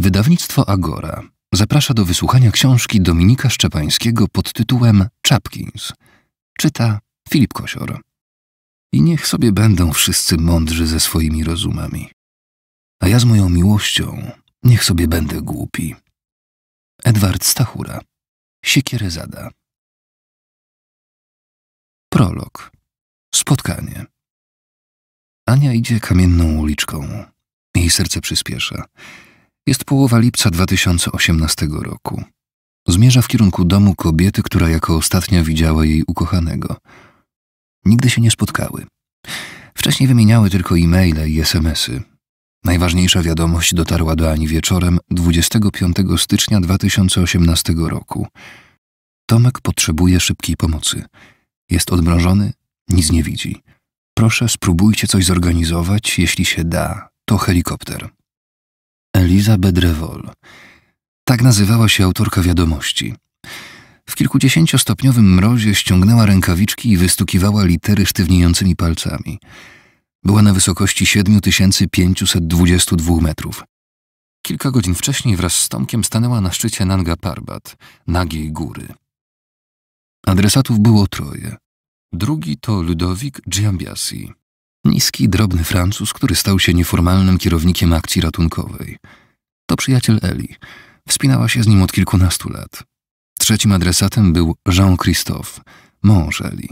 Wydawnictwo Agora zaprasza do wysłuchania książki Dominika Szczepańskiego pod tytułem Chapkins. Czyta Filip Kosior. I niech sobie będą wszyscy mądrzy ze swoimi rozumami. A ja z moją miłością niech sobie będę głupi. Edward Stachura. Siekierezada. Prolog. Spotkanie. Ania idzie kamienną uliczką. Jej serce przyspiesza. Jest połowa lipca 2018 roku. Zmierza w kierunku domu kobiety, która jako ostatnia widziała jej ukochanego. Nigdy się nie spotkały. Wcześniej wymieniały tylko e-maile i SMS-y. Najważniejsza wiadomość dotarła do Ani wieczorem 25 stycznia 2018 roku. Tomek potrzebuje szybkiej pomocy. Jest odmrożony, nic nie widzi. Proszę, spróbujcie coś zorganizować, jeśli się da. To helikopter. Eliza Bedrewol. Tak nazywała się autorka wiadomości. W kilkudziesięciostopniowym mrozie ściągnęła rękawiczki i wystukiwała litery sztywniejącymi palcami. Była na wysokości 7522 metrów. Kilka godzin wcześniej wraz z Tomkiem stanęła na szczycie Nanga Parbat, nagiej góry. Adresatów było troje. Drugi to Ludowik Giambiasi, Niski, drobny Francuz, który stał się nieformalnym kierownikiem akcji ratunkowej. To przyjaciel Eli. Wspinała się z nim od kilkunastu lat. Trzecim adresatem był Jean-Christophe, mąż Eli.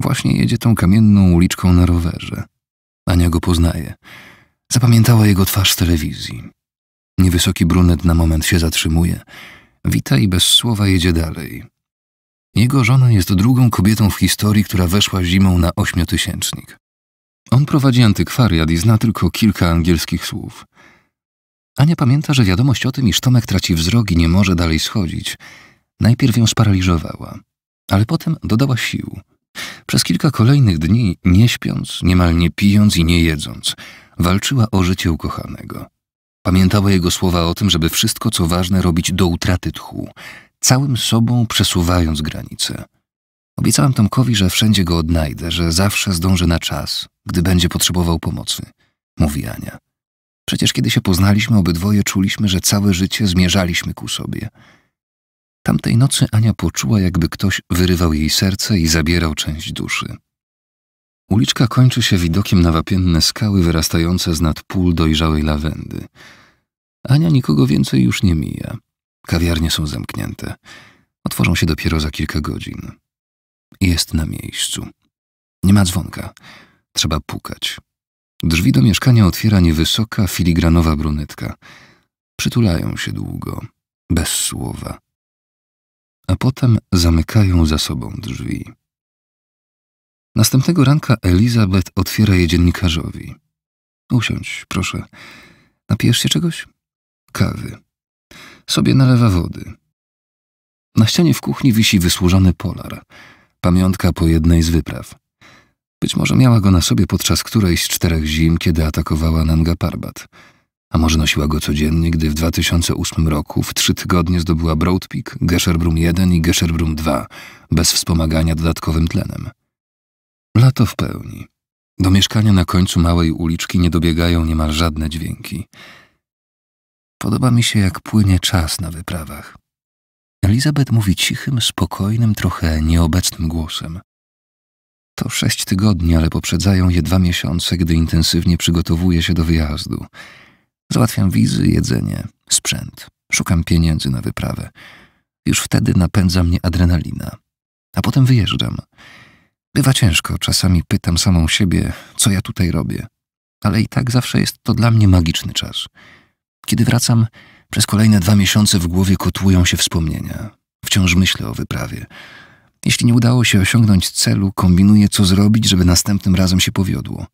Właśnie jedzie tą kamienną uliczką na rowerze. Ania go poznaje. Zapamiętała jego twarz z telewizji. Niewysoki brunet na moment się zatrzymuje. Wita i bez słowa jedzie dalej. Jego żona jest drugą kobietą w historii, która weszła zimą na ośmiotysięcznik. On prowadzi antykwariat i zna tylko kilka angielskich słów. Ania pamięta, że wiadomość o tym, iż Tomek traci wzrok i nie może dalej schodzić, najpierw ją sparaliżowała, ale potem dodała sił. Przez kilka kolejnych dni, nie śpiąc, niemal nie pijąc i nie jedząc, walczyła o życie ukochanego. Pamiętała jego słowa o tym, żeby wszystko, co ważne, robić do utraty tchu, całym sobą przesuwając granice. Obiecałam Tomkowi, że wszędzie go odnajdę, że zawsze zdążę na czas, gdy będzie potrzebował pomocy, mówi Ania. Przecież kiedy się poznaliśmy, obydwoje czuliśmy, że całe życie zmierzaliśmy ku sobie. Tamtej nocy Ania poczuła, jakby ktoś wyrywał jej serce i zabierał część duszy. Uliczka kończy się widokiem na wapienne skały wyrastające z nad pól dojrzałej lawendy. Ania nikogo więcej już nie mija. Kawiarnie są zamknięte. Otworzą się dopiero za kilka godzin. Jest na miejscu. Nie ma dzwonka. Trzeba pukać. Drzwi do mieszkania otwiera niewysoka, filigranowa brunetka. Przytulają się długo, bez słowa. A potem zamykają za sobą drzwi. Następnego ranka Elizabeth otwiera je dziennikarzowi. Usiądź, proszę. Napijesz się czegoś? Kawy. Sobie nalewa wody. Na ścianie w kuchni wisi wysłużony polar. Pamiątka po jednej z wypraw. Być może miała go na sobie podczas którejś z czterech zim, kiedy atakowała Nanga Parbat. A może nosiła go codziennie, gdy w 2008 roku w trzy tygodnie zdobyła Broad Peak, Gesherbrum 1 i Gesherbrum 2, bez wspomagania dodatkowym tlenem. Lato w pełni. Do mieszkania na końcu małej uliczki nie dobiegają niemal żadne dźwięki. Podoba mi się, jak płynie czas na wyprawach. Elizabeth mówi cichym, spokojnym, trochę nieobecnym głosem. To sześć tygodni, ale poprzedzają je dwa miesiące, gdy intensywnie przygotowuję się do wyjazdu. Załatwiam wizy, jedzenie, sprzęt. Szukam pieniędzy na wyprawę. Już wtedy napędza mnie adrenalina. A potem wyjeżdżam. Bywa ciężko, czasami pytam samą siebie, co ja tutaj robię. Ale i tak zawsze jest to dla mnie magiczny czas. Kiedy wracam, przez kolejne dwa miesiące w głowie kotłują się wspomnienia. Wciąż myślę o wyprawie. Jeśli nie udało się osiągnąć celu, kombinuję, co zrobić, żeby następnym razem się powiodło.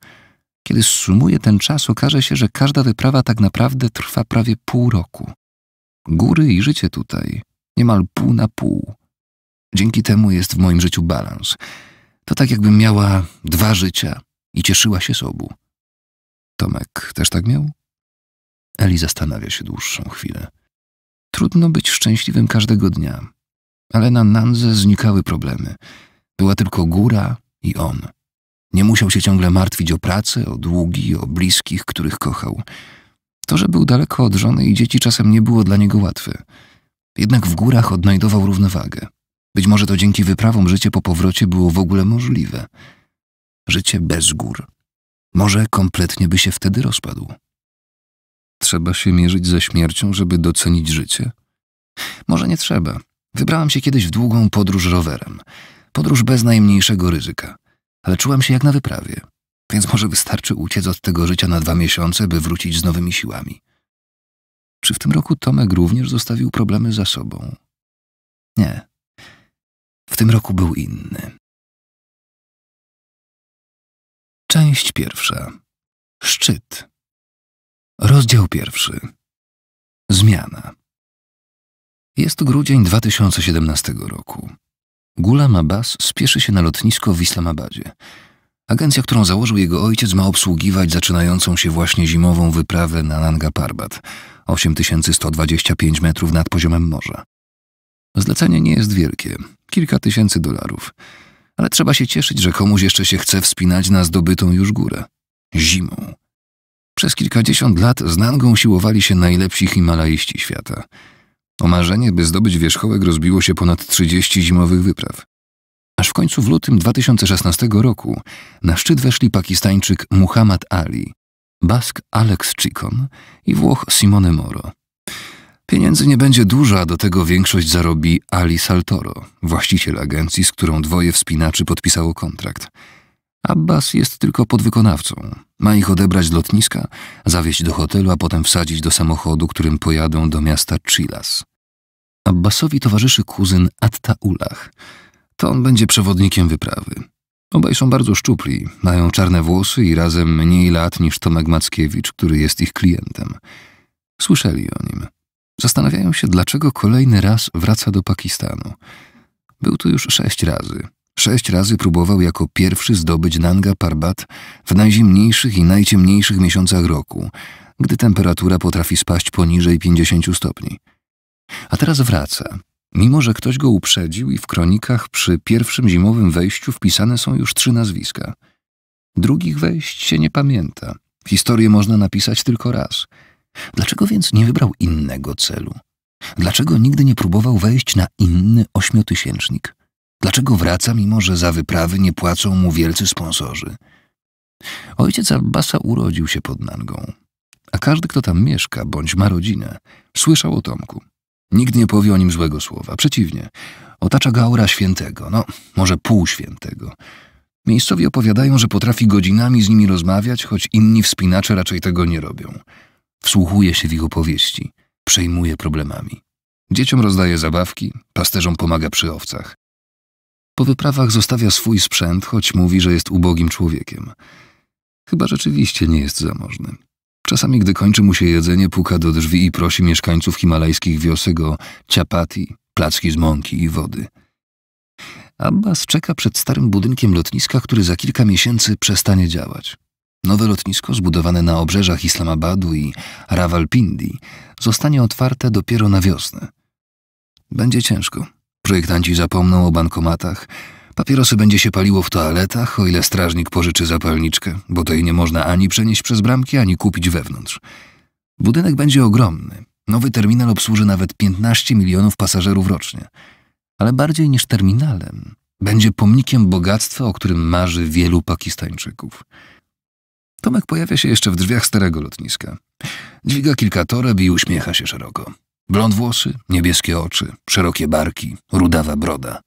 Kiedy zsumuję ten czas, okaże się, że każda wyprawa tak naprawdę trwa prawie pół roku. Góry i życie tutaj, niemal pół na pół. Dzięki temu jest w moim życiu balans. To tak, jakbym miała dwa życia i cieszyła się z obu. Tomek też tak miał? Eli zastanawia się dłuższą chwilę. Trudno być szczęśliwym każdego dnia, ale na Nandze znikały problemy. Była tylko góra i on. Nie musiał się ciągle martwić o pracę, o długi, o bliskich, których kochał. To, że był daleko od żony i dzieci, czasem nie było dla niego łatwe. Jednak w górach odnajdował równowagę. Być może to dzięki wyprawom życie po powrocie było w ogóle możliwe. Życie bez gór. Może kompletnie by się wtedy rozpadł. Trzeba się mierzyć ze śmiercią, żeby docenić życie? Może nie trzeba. Wybrałam się kiedyś w długą podróż rowerem. Podróż bez najmniejszego ryzyka. Ale czułam się jak na wyprawie. Więc może wystarczy uciec od tego życia na dwa miesiące, by wrócić z nowymi siłami. Czy w tym roku Tomek również zostawił problemy za sobą? Nie. W tym roku był inny. Część pierwsza. Szczyt. Rozdział pierwszy. Zmiana. Jest grudzień 2017 roku. Gulam Abbas spieszy się na lotnisko w Islamabadzie. Agencja, którą założył jego ojciec, ma obsługiwać zaczynającą się właśnie zimową wyprawę na Nanga Parbat, 8125 metrów nad poziomem morza. Zlecenie nie jest wielkie, kilka tysięcy dolarów, ale trzeba się cieszyć, że komuś jeszcze się chce wspinać na zdobytą już górę. Zimą przez kilkadziesiąt lat z Nangą siłowali się najlepsi himalaiści świata. O marzenie, by zdobyć wierzchołek, rozbiło się ponad 30 zimowych wypraw. Aż w końcu w lutym 2016 roku na szczyt weszli pakistańczyk Muhammad Ali, Bask Alex Chikon i Włoch Simone Moro. Pieniędzy nie będzie duża, do tego większość zarobi Ali Saltoro, właściciel agencji, z którą dwoje wspinaczy podpisało kontrakt – Abbas jest tylko podwykonawcą. Ma ich odebrać z lotniska, zawieźć do hotelu, a potem wsadzić do samochodu, którym pojadą do miasta Chilas. Abbasowi towarzyszy kuzyn Attaullah. To on będzie przewodnikiem wyprawy. Obaj są bardzo szczupli, mają czarne włosy i razem mniej lat niż Tomek Mackiewicz, który jest ich klientem. Słyszeli o nim. Zastanawiają się, dlaczego kolejny raz wraca do Pakistanu. Był tu już sześć razy. Sześć razy próbował jako pierwszy zdobyć Nanga Parbat w najzimniejszych i najciemniejszych miesiącach roku, gdy temperatura potrafi spaść poniżej 50 stopni. A teraz wraca, mimo że ktoś go uprzedził i w kronikach przy pierwszym zimowym wejściu wpisane są już trzy nazwiska. Drugich wejść się nie pamięta. Historię można napisać tylko raz. Dlaczego więc nie wybrał innego celu? Dlaczego nigdy nie próbował wejść na inny ośmiotysięcznik? Dlaczego wraca, mimo że za wyprawy nie płacą mu wielcy sponsorzy? Ojciec Abbasa urodził się pod Nangą, a każdy, kto tam mieszka bądź ma rodzinę, słyszał o Tomku. Nikt nie powie o nim złego słowa. Przeciwnie, otacza go świętego, no może półświętego. Miejscowi opowiadają, że potrafi godzinami z nimi rozmawiać, choć inni wspinacze raczej tego nie robią. Wsłuchuje się w ich opowieści, przejmuje problemami. Dzieciom rozdaje zabawki, pasterzom pomaga przy owcach. Po wyprawach zostawia swój sprzęt, choć mówi, że jest ubogim człowiekiem. Chyba rzeczywiście nie jest zamożny. Czasami, gdy kończy mu się jedzenie, puka do drzwi i prosi mieszkańców himalajskich wiosek o ciapati, placki z mąki i wody. Abbas czeka przed starym budynkiem lotniska, który za kilka miesięcy przestanie działać. Nowe lotnisko, zbudowane na obrzeżach Islamabadu i Rawalpindi, zostanie otwarte dopiero na wiosnę. Będzie ciężko, Projektanci zapomną o bankomatach. Papierosy będzie się paliło w toaletach, o ile strażnik pożyczy zapalniczkę, bo tej nie można ani przenieść przez bramki, ani kupić wewnątrz. Budynek będzie ogromny. Nowy terminal obsłuży nawet 15 milionów pasażerów rocznie. Ale bardziej niż terminalem, będzie pomnikiem bogactwa, o którym marzy wielu Pakistańczyków. Tomek pojawia się jeszcze w drzwiach starego lotniska. Dźwiga kilka toreb i uśmiecha się szeroko. Blond włosy, niebieskie oczy, szerokie barki, rudawa broda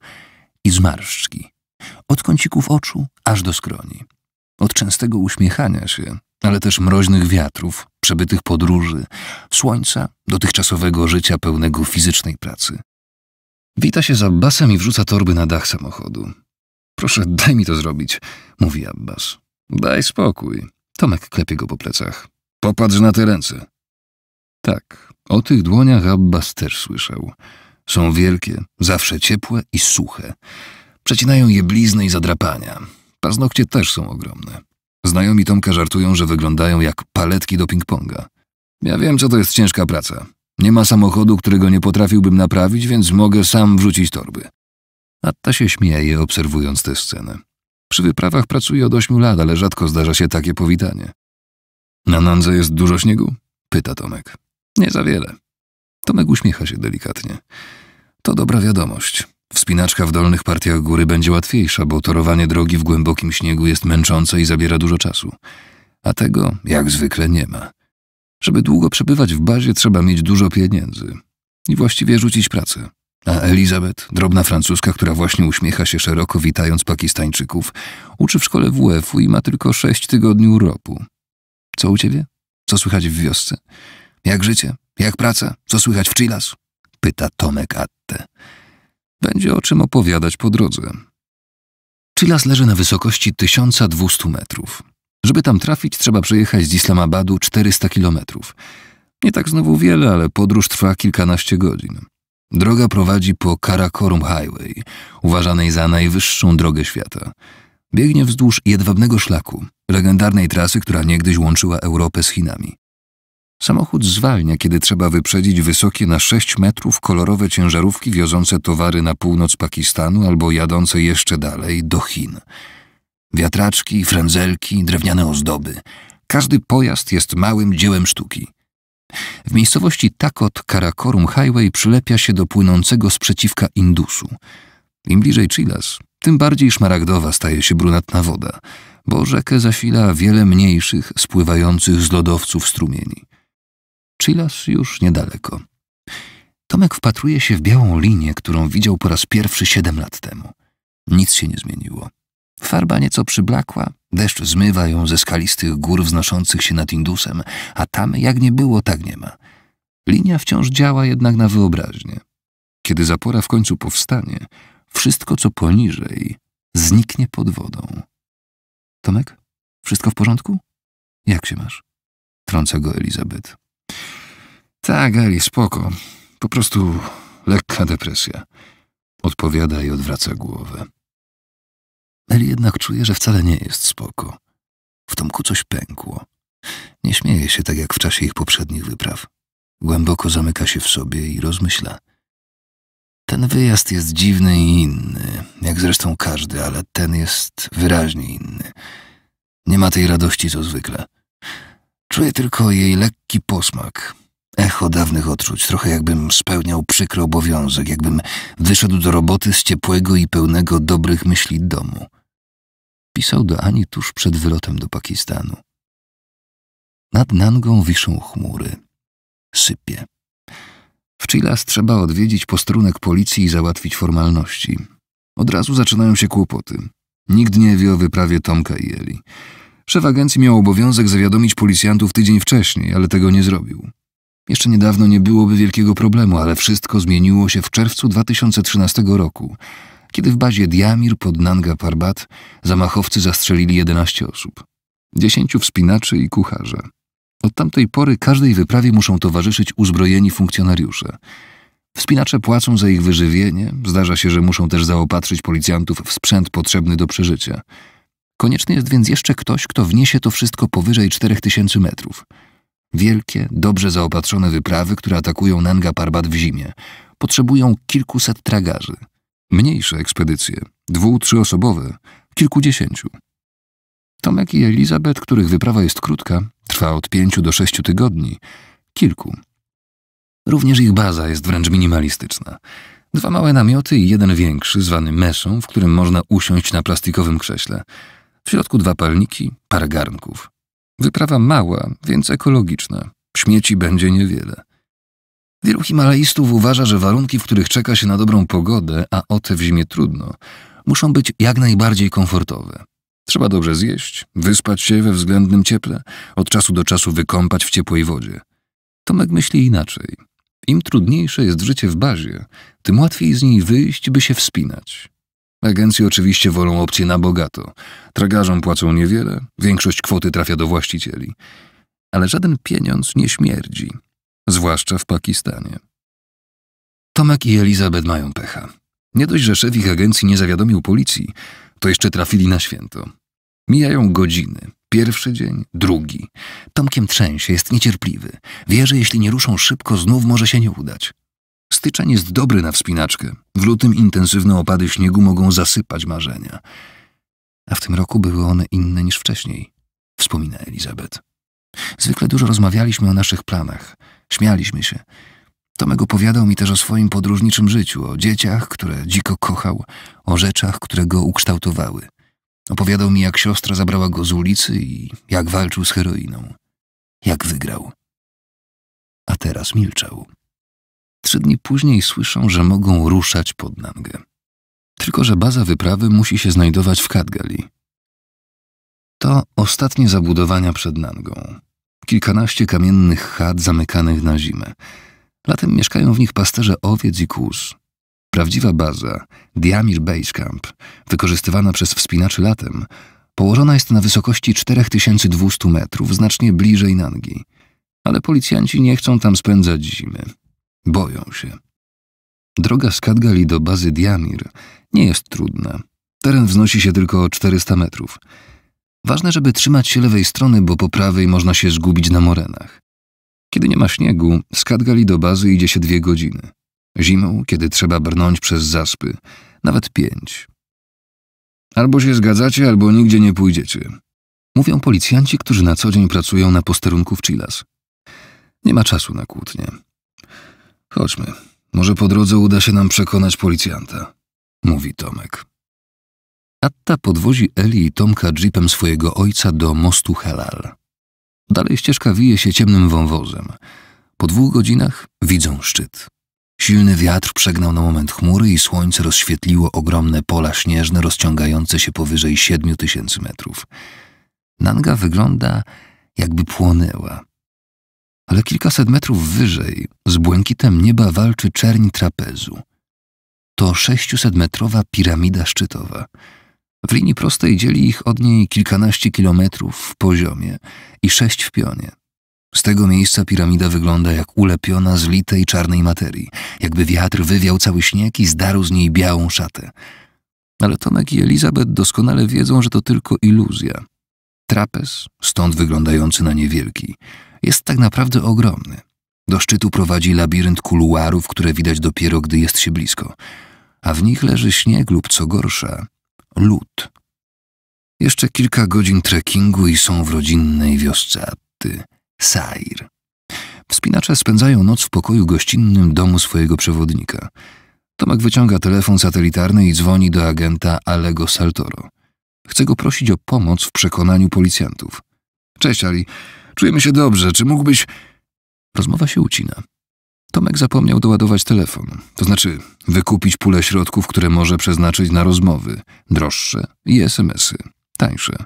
i zmarszczki. Od kącików oczu aż do skroni. Od częstego uśmiechania się, ale też mroźnych wiatrów, przebytych podróży, słońca, dotychczasowego życia pełnego fizycznej pracy. Wita się z Abbasem i wrzuca torby na dach samochodu. Proszę, daj mi to zrobić, mówi Abbas. Daj spokój. Tomek klepie go po plecach. Popatrz na te ręce. Tak, o tych dłoniach Abbas też słyszał. Są wielkie, zawsze ciepłe i suche. Przecinają je blizny i zadrapania. Paznokcie też są ogromne. Znajomi Tomka żartują, że wyglądają jak paletki do ping-ponga. Ja wiem, co to jest ciężka praca. Nie ma samochodu, którego nie potrafiłbym naprawić, więc mogę sam wrzucić torby. Atta się śmieje, obserwując tę scenę. Przy wyprawach pracuje od ośmiu lat, ale rzadko zdarza się takie powitanie. Na Nandze jest dużo śniegu? Pyta Tomek. Nie za wiele. Tomek uśmiecha się delikatnie. To dobra wiadomość. Wspinaczka w dolnych partiach góry będzie łatwiejsza, bo torowanie drogi w głębokim śniegu jest męczące i zabiera dużo czasu. A tego, jak zwykle, nie ma. Żeby długo przebywać w bazie, trzeba mieć dużo pieniędzy. I właściwie rzucić pracę. A Elizabeth, drobna francuska, która właśnie uśmiecha się szeroko witając pakistańczyków, uczy w szkole WF-u i ma tylko sześć tygodni urlopu. Co u ciebie? Co słychać w wiosce? Jak życie? Jak praca? Co słychać w Chilas? Pyta Tomek Atte. Będzie o czym opowiadać po drodze. Chilas leży na wysokości 1200 metrów. Żeby tam trafić, trzeba przejechać z Islamabadu 400 kilometrów. Nie tak znowu wiele, ale podróż trwa kilkanaście godzin. Droga prowadzi po Karakorum Highway, uważanej za najwyższą drogę świata. Biegnie wzdłuż jedwabnego szlaku, legendarnej trasy, która niegdyś łączyła Europę z Chinami. Samochód zwalnia, kiedy trzeba wyprzedzić wysokie na 6 metrów kolorowe ciężarówki wiozące towary na północ Pakistanu albo jadące jeszcze dalej do Chin. Wiatraczki, frędzelki, drewniane ozdoby. Każdy pojazd jest małym dziełem sztuki. W miejscowości Takot Karakorum Highway przylepia się do płynącego sprzeciwka Indusu. Im bliżej Chilas, tym bardziej szmaragdowa staje się brunatna woda, bo rzekę zasila wiele mniejszych, spływających z lodowców strumieni. Chilas już niedaleko. Tomek wpatruje się w białą linię, którą widział po raz pierwszy siedem lat temu. Nic się nie zmieniło. Farba nieco przyblakła, deszcz zmywa ją ze skalistych gór wznoszących się nad Indusem, a tam jak nie było, tak nie ma. Linia wciąż działa jednak na wyobraźnię. Kiedy zapora w końcu powstanie, wszystko co poniżej zniknie pod wodą. Tomek, wszystko w porządku? Jak się masz? Trąca go Elizabeth. Tak, Eli, spoko. Po prostu lekka depresja. Odpowiada i odwraca głowę. Eli jednak czuje, że wcale nie jest spoko. W Tomku coś pękło. Nie śmieje się tak jak w czasie ich poprzednich wypraw. Głęboko zamyka się w sobie i rozmyśla. Ten wyjazd jest dziwny i inny, jak zresztą każdy, ale ten jest wyraźnie inny. Nie ma tej radości co zwykle. Czuje tylko jej lekki posmak, Echo dawnych odczuć, trochę jakbym spełniał przykry obowiązek, jakbym wyszedł do roboty z ciepłego i pełnego dobrych myśli domu. Pisał do Ani tuż przed wylotem do Pakistanu. Nad Nangą wiszą chmury. Sypie. W Chilas trzeba odwiedzić postrunek policji i załatwić formalności. Od razu zaczynają się kłopoty. Nikt nie wie o wyprawie Tomka i Eli. Szef agencji miał obowiązek zawiadomić policjantów tydzień wcześniej, ale tego nie zrobił. Jeszcze niedawno nie byłoby wielkiego problemu, ale wszystko zmieniło się w czerwcu 2013 roku, kiedy w bazie Diamir pod Nanga Parbat zamachowcy zastrzelili 11 osób. 10 wspinaczy i kucharza. Od tamtej pory każdej wyprawie muszą towarzyszyć uzbrojeni funkcjonariusze. Wspinacze płacą za ich wyżywienie, zdarza się, że muszą też zaopatrzyć policjantów w sprzęt potrzebny do przeżycia. Konieczny jest więc jeszcze ktoś, kto wniesie to wszystko powyżej 4000 metrów – Wielkie, dobrze zaopatrzone wyprawy, które atakują Nanga Parbat w zimie, potrzebują kilkuset tragarzy. Mniejsze ekspedycje, dwu-, trzyosobowe, kilkudziesięciu. Tomek i Elizabeth, których wyprawa jest krótka, trwa od pięciu do sześciu tygodni, kilku. Również ich baza jest wręcz minimalistyczna. Dwa małe namioty i jeden większy, zwany meszą, w którym można usiąść na plastikowym krześle. W środku dwa palniki, parę garnków. Wyprawa mała, więc ekologiczna. Śmieci będzie niewiele. Wielu Himalajstów uważa, że warunki, w których czeka się na dobrą pogodę, a o te w zimie trudno, muszą być jak najbardziej komfortowe. Trzeba dobrze zjeść, wyspać się we względnym cieple, od czasu do czasu wykąpać w ciepłej wodzie. Tomek myśli inaczej. Im trudniejsze jest życie w bazie, tym łatwiej z niej wyjść, by się wspinać. Agencje oczywiście wolą opcję na bogato. Tragarzom płacą niewiele, większość kwoty trafia do właścicieli. Ale żaden pieniądz nie śmierdzi, zwłaszcza w Pakistanie. Tomek i Elizabeth mają pecha. Nie dość, że szef ich agencji nie zawiadomił policji, to jeszcze trafili na święto. Mijają godziny. Pierwszy dzień, drugi. Tomkiem trzęsie, jest niecierpliwy. Wie, że jeśli nie ruszą szybko, znów może się nie udać. Styczeń jest dobry na wspinaczkę. W lutym intensywne opady śniegu mogą zasypać marzenia. A w tym roku były one inne niż wcześniej, wspomina Elizabeth. Zwykle dużo rozmawialiśmy o naszych planach. Śmialiśmy się. Tomek opowiadał mi też o swoim podróżniczym życiu, o dzieciach, które dziko kochał, o rzeczach, które go ukształtowały. Opowiadał mi, jak siostra zabrała go z ulicy i jak walczył z heroiną. Jak wygrał. A teraz milczał. Trzy dni później słyszą, że mogą ruszać pod Nangę. Tylko, że baza wyprawy musi się znajdować w Katgali. To ostatnie zabudowania przed Nangą. Kilkanaście kamiennych chat zamykanych na zimę. Latem mieszkają w nich pasterze owiec i kóz. Prawdziwa baza, Diamir Base Camp, wykorzystywana przez wspinaczy latem, położona jest na wysokości 4200 metrów, znacznie bliżej Nangi. Ale policjanci nie chcą tam spędzać zimy. Boją się. Droga z Kadgali do bazy Diamir nie jest trudna. Teren wznosi się tylko o 400 metrów. Ważne, żeby trzymać się lewej strony, bo po prawej można się zgubić na morenach. Kiedy nie ma śniegu, z Kadgali do bazy idzie się dwie godziny. Zimą, kiedy trzeba brnąć przez zaspy, nawet pięć. Albo się zgadzacie, albo nigdzie nie pójdziecie. Mówią policjanci, którzy na co dzień pracują na posterunku w Chilas. Nie ma czasu na kłótnie. Chodźmy. Może po drodze uda się nam przekonać policjanta, mówi Tomek. Atta podwozi Eli i Tomka jeepem swojego ojca do mostu Helal. Dalej ścieżka wije się ciemnym wąwozem. Po dwóch godzinach widzą szczyt. Silny wiatr przegnał na moment chmury i słońce rozświetliło ogromne pola śnieżne rozciągające się powyżej siedmiu tysięcy metrów. Nanga wygląda, jakby płonęła ale kilkaset metrów wyżej z błękitem nieba walczy czerń trapezu. To 600-metrowa piramida szczytowa. W linii prostej dzieli ich od niej kilkanaście kilometrów w poziomie i sześć w pionie. Z tego miejsca piramida wygląda jak ulepiona z litej czarnej materii, jakby wiatr wywiał cały śnieg i zdarł z niej białą szatę. Ale Tomek i Elizabeth doskonale wiedzą, że to tylko iluzja. Trapez, stąd wyglądający na niewielki, jest tak naprawdę ogromny. Do szczytu prowadzi labirynt kuluarów, które widać dopiero, gdy jest się blisko, a w nich leży śnieg lub, co gorsza, lód. Jeszcze kilka godzin trekkingu i są w rodzinnej wiosce Atty, Sair. Wspinacze spędzają noc w pokoju gościnnym domu swojego przewodnika. Tomek wyciąga telefon satelitarny i dzwoni do agenta Alego Saltoro. Chce go prosić o pomoc w przekonaniu policjantów. Cześć, Ali. Czujemy się dobrze. Czy mógłbyś... Rozmowa się ucina. Tomek zapomniał doładować telefon, to znaczy wykupić pulę środków, które może przeznaczyć na rozmowy, droższe i SMS-y, tańsze.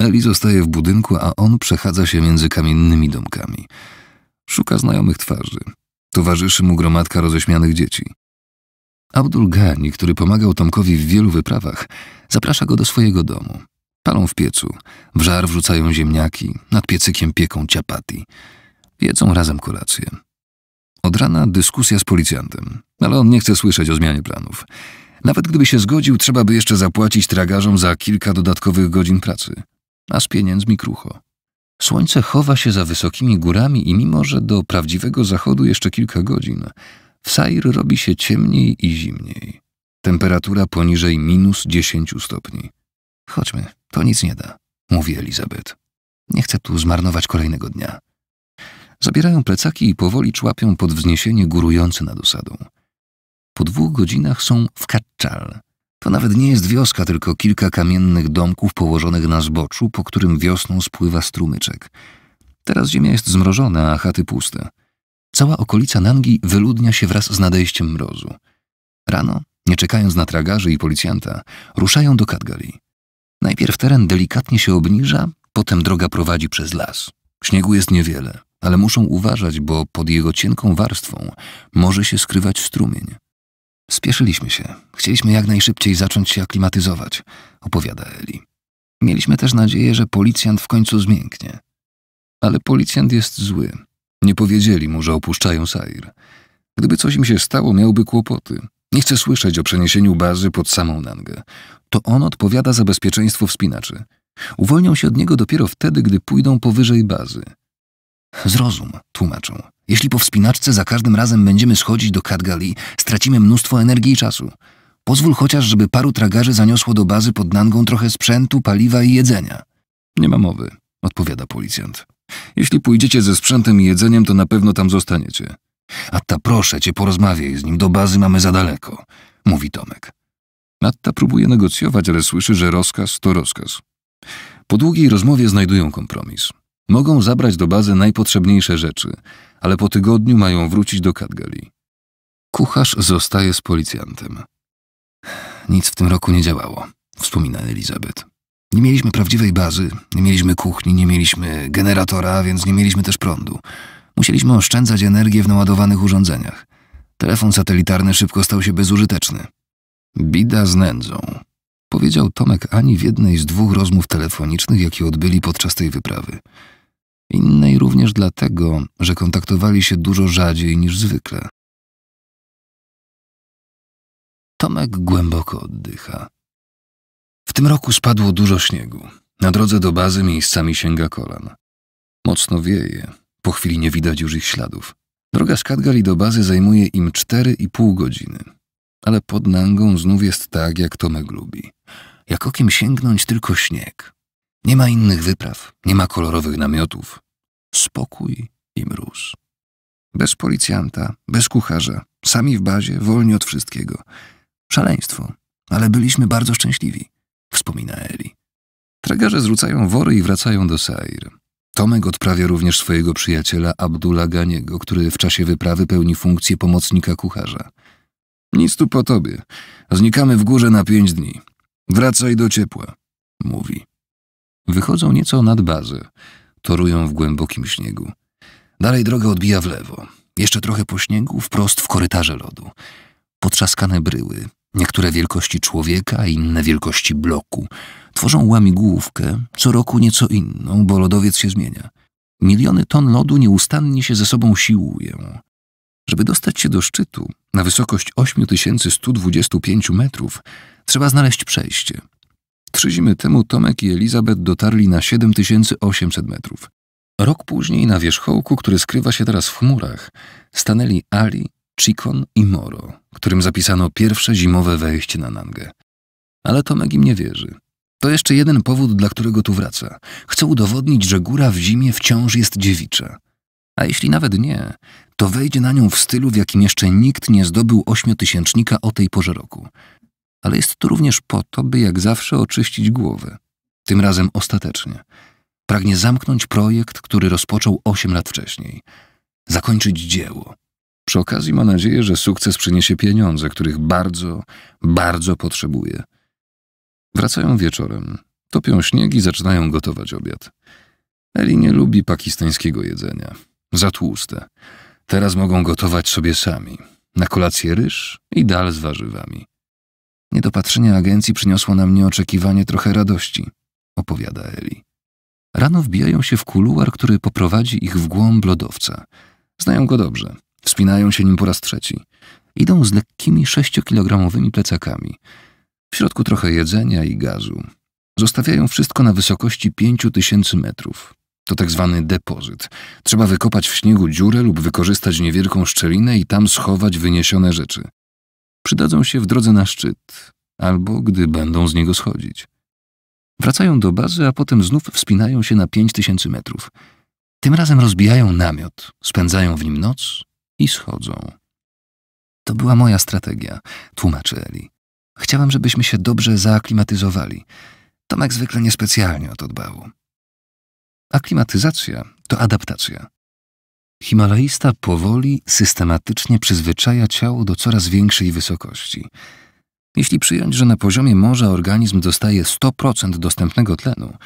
Eli zostaje w budynku, a on przechadza się między kamiennymi domkami. Szuka znajomych twarzy. Towarzyszy mu gromadka roześmianych dzieci. Abdul Gani, który pomagał Tomkowi w wielu wyprawach, zaprasza go do swojego domu. Palą w piecu, w żar wrzucają ziemniaki, nad piecykiem pieką ciapati. Jedzą razem kolację. Od rana dyskusja z policjantem, ale on nie chce słyszeć o zmianie planów. Nawet gdyby się zgodził, trzeba by jeszcze zapłacić tragarzom za kilka dodatkowych godzin pracy. A z pieniędzmi krucho. Słońce chowa się za wysokimi górami i mimo, że do prawdziwego zachodu jeszcze kilka godzin, w Sair robi się ciemniej i zimniej. Temperatura poniżej minus 10 stopni. Chodźmy, to nic nie da, mówi Elizabeth. Nie chcę tu zmarnować kolejnego dnia. Zabierają plecaki i powoli człapią pod wzniesienie górujące nad osadą. Po dwóch godzinach są w Katczal. To nawet nie jest wioska, tylko kilka kamiennych domków położonych na zboczu, po którym wiosną spływa strumyczek. Teraz ziemia jest zmrożona, a chaty puste. Cała okolica Nangi wyludnia się wraz z nadejściem mrozu. Rano, nie czekając na tragarzy i policjanta, ruszają do Kadgali. Najpierw teren delikatnie się obniża, potem droga prowadzi przez las. Śniegu jest niewiele, ale muszą uważać, bo pod jego cienką warstwą może się skrywać strumień. Spieszyliśmy się. Chcieliśmy jak najszybciej zacząć się aklimatyzować, opowiada Eli. Mieliśmy też nadzieję, że policjant w końcu zmięknie. Ale policjant jest zły. Nie powiedzieli mu, że opuszczają Sair. Gdyby coś im się stało, miałby kłopoty. Nie chcę słyszeć o przeniesieniu bazy pod samą Nangę to on odpowiada za bezpieczeństwo wspinaczy. Uwolnią się od niego dopiero wtedy, gdy pójdą powyżej bazy. Zrozum, tłumaczą. Jeśli po wspinaczce za każdym razem będziemy schodzić do Kadgali, stracimy mnóstwo energii i czasu. Pozwól chociaż, żeby paru tragarzy zaniosło do bazy pod nangą trochę sprzętu, paliwa i jedzenia. Nie ma mowy, odpowiada policjant. Jeśli pójdziecie ze sprzętem i jedzeniem, to na pewno tam zostaniecie. A ta proszę cię, porozmawiaj z nim, do bazy mamy za daleko, mówi Tomek. Natta próbuje negocjować, ale słyszy, że rozkaz to rozkaz. Po długiej rozmowie znajdują kompromis. Mogą zabrać do bazy najpotrzebniejsze rzeczy, ale po tygodniu mają wrócić do Kadgali. Kucharz zostaje z policjantem. Nic w tym roku nie działało, wspomina Elizabeth. Nie mieliśmy prawdziwej bazy, nie mieliśmy kuchni, nie mieliśmy generatora, więc nie mieliśmy też prądu. Musieliśmy oszczędzać energię w naładowanych urządzeniach. Telefon satelitarny szybko stał się bezużyteczny. Bida z nędzą, powiedział Tomek Ani w jednej z dwóch rozmów telefonicznych, jakie odbyli podczas tej wyprawy. Innej również dlatego, że kontaktowali się dużo rzadziej niż zwykle. Tomek głęboko oddycha. W tym roku spadło dużo śniegu. Na drodze do bazy miejscami sięga kolan. Mocno wieje. Po chwili nie widać już ich śladów. Droga z Kadgali do bazy zajmuje im 4,5 godziny ale pod nangą znów jest tak, jak Tomek lubi. Jak okiem sięgnąć tylko śnieg. Nie ma innych wypraw, nie ma kolorowych namiotów. Spokój i mróz. Bez policjanta, bez kucharza, sami w bazie, wolni od wszystkiego. Szaleństwo, ale byliśmy bardzo szczęśliwi, wspomina Eli. Tragarze zrzucają wory i wracają do Sair. Tomek odprawia również swojego przyjaciela Abdula Ganiego, który w czasie wyprawy pełni funkcję pomocnika kucharza. Nic tu po tobie. Znikamy w górze na pięć dni. Wracaj do ciepła, mówi. Wychodzą nieco nad bazę. Torują w głębokim śniegu. Dalej droga odbija w lewo. Jeszcze trochę po śniegu, wprost w korytarze lodu. Potrzaskane bryły, niektóre wielkości człowieka, inne wielkości bloku, tworzą łamigłówkę, co roku nieco inną, bo lodowiec się zmienia. Miliony ton lodu nieustannie się ze sobą siłują. Żeby dostać się do szczytu, na wysokość 8125 metrów, trzeba znaleźć przejście. Trzy zimy temu Tomek i Elizabeth dotarli na 7800 metrów. Rok później na wierzchołku, który skrywa się teraz w chmurach, stanęli Ali, Chikon i Moro, którym zapisano pierwsze zimowe wejście na Nangę. Ale Tomek im nie wierzy. To jeszcze jeden powód, dla którego tu wraca. Chce udowodnić, że góra w zimie wciąż jest dziewicza. A jeśli nawet nie, to wejdzie na nią w stylu, w jakim jeszcze nikt nie zdobył ośmiotysięcznika o tej porze roku. Ale jest to również po to, by jak zawsze oczyścić głowę. Tym razem ostatecznie. Pragnie zamknąć projekt, który rozpoczął osiem lat wcześniej. Zakończyć dzieło. Przy okazji ma nadzieję, że sukces przyniesie pieniądze, których bardzo, bardzo potrzebuje. Wracają wieczorem, topią śnieg i zaczynają gotować obiad. Eli nie lubi pakistańskiego jedzenia. Za tłuste. Teraz mogą gotować sobie sami. Na kolację ryż i dal z warzywami. Niedopatrzenie agencji przyniosło nam nieoczekiwanie trochę radości, opowiada Eli. Rano wbijają się w kuluar, który poprowadzi ich w głąb lodowca. Znają go dobrze. Wspinają się nim po raz trzeci. Idą z lekkimi sześciokilogramowymi plecakami. W środku trochę jedzenia i gazu. Zostawiają wszystko na wysokości pięciu tysięcy metrów. To tak zwany depozyt. Trzeba wykopać w śniegu dziurę lub wykorzystać niewielką szczelinę i tam schować wyniesione rzeczy. Przydadzą się w drodze na szczyt, albo gdy będą z niego schodzić. Wracają do bazy, a potem znów wspinają się na 5000 metrów. Tym razem rozbijają namiot, spędzają w nim noc i schodzą. To była moja strategia, tłumaczy Eli. Chciałam, żebyśmy się dobrze zaaklimatyzowali. Tomek zwykle niespecjalnie o to dbało. Aklimatyzacja to adaptacja. Himalaista powoli, systematycznie przyzwyczaja ciało do coraz większej wysokości. Jeśli przyjąć, że na poziomie morza organizm dostaje 100% dostępnego tlenu,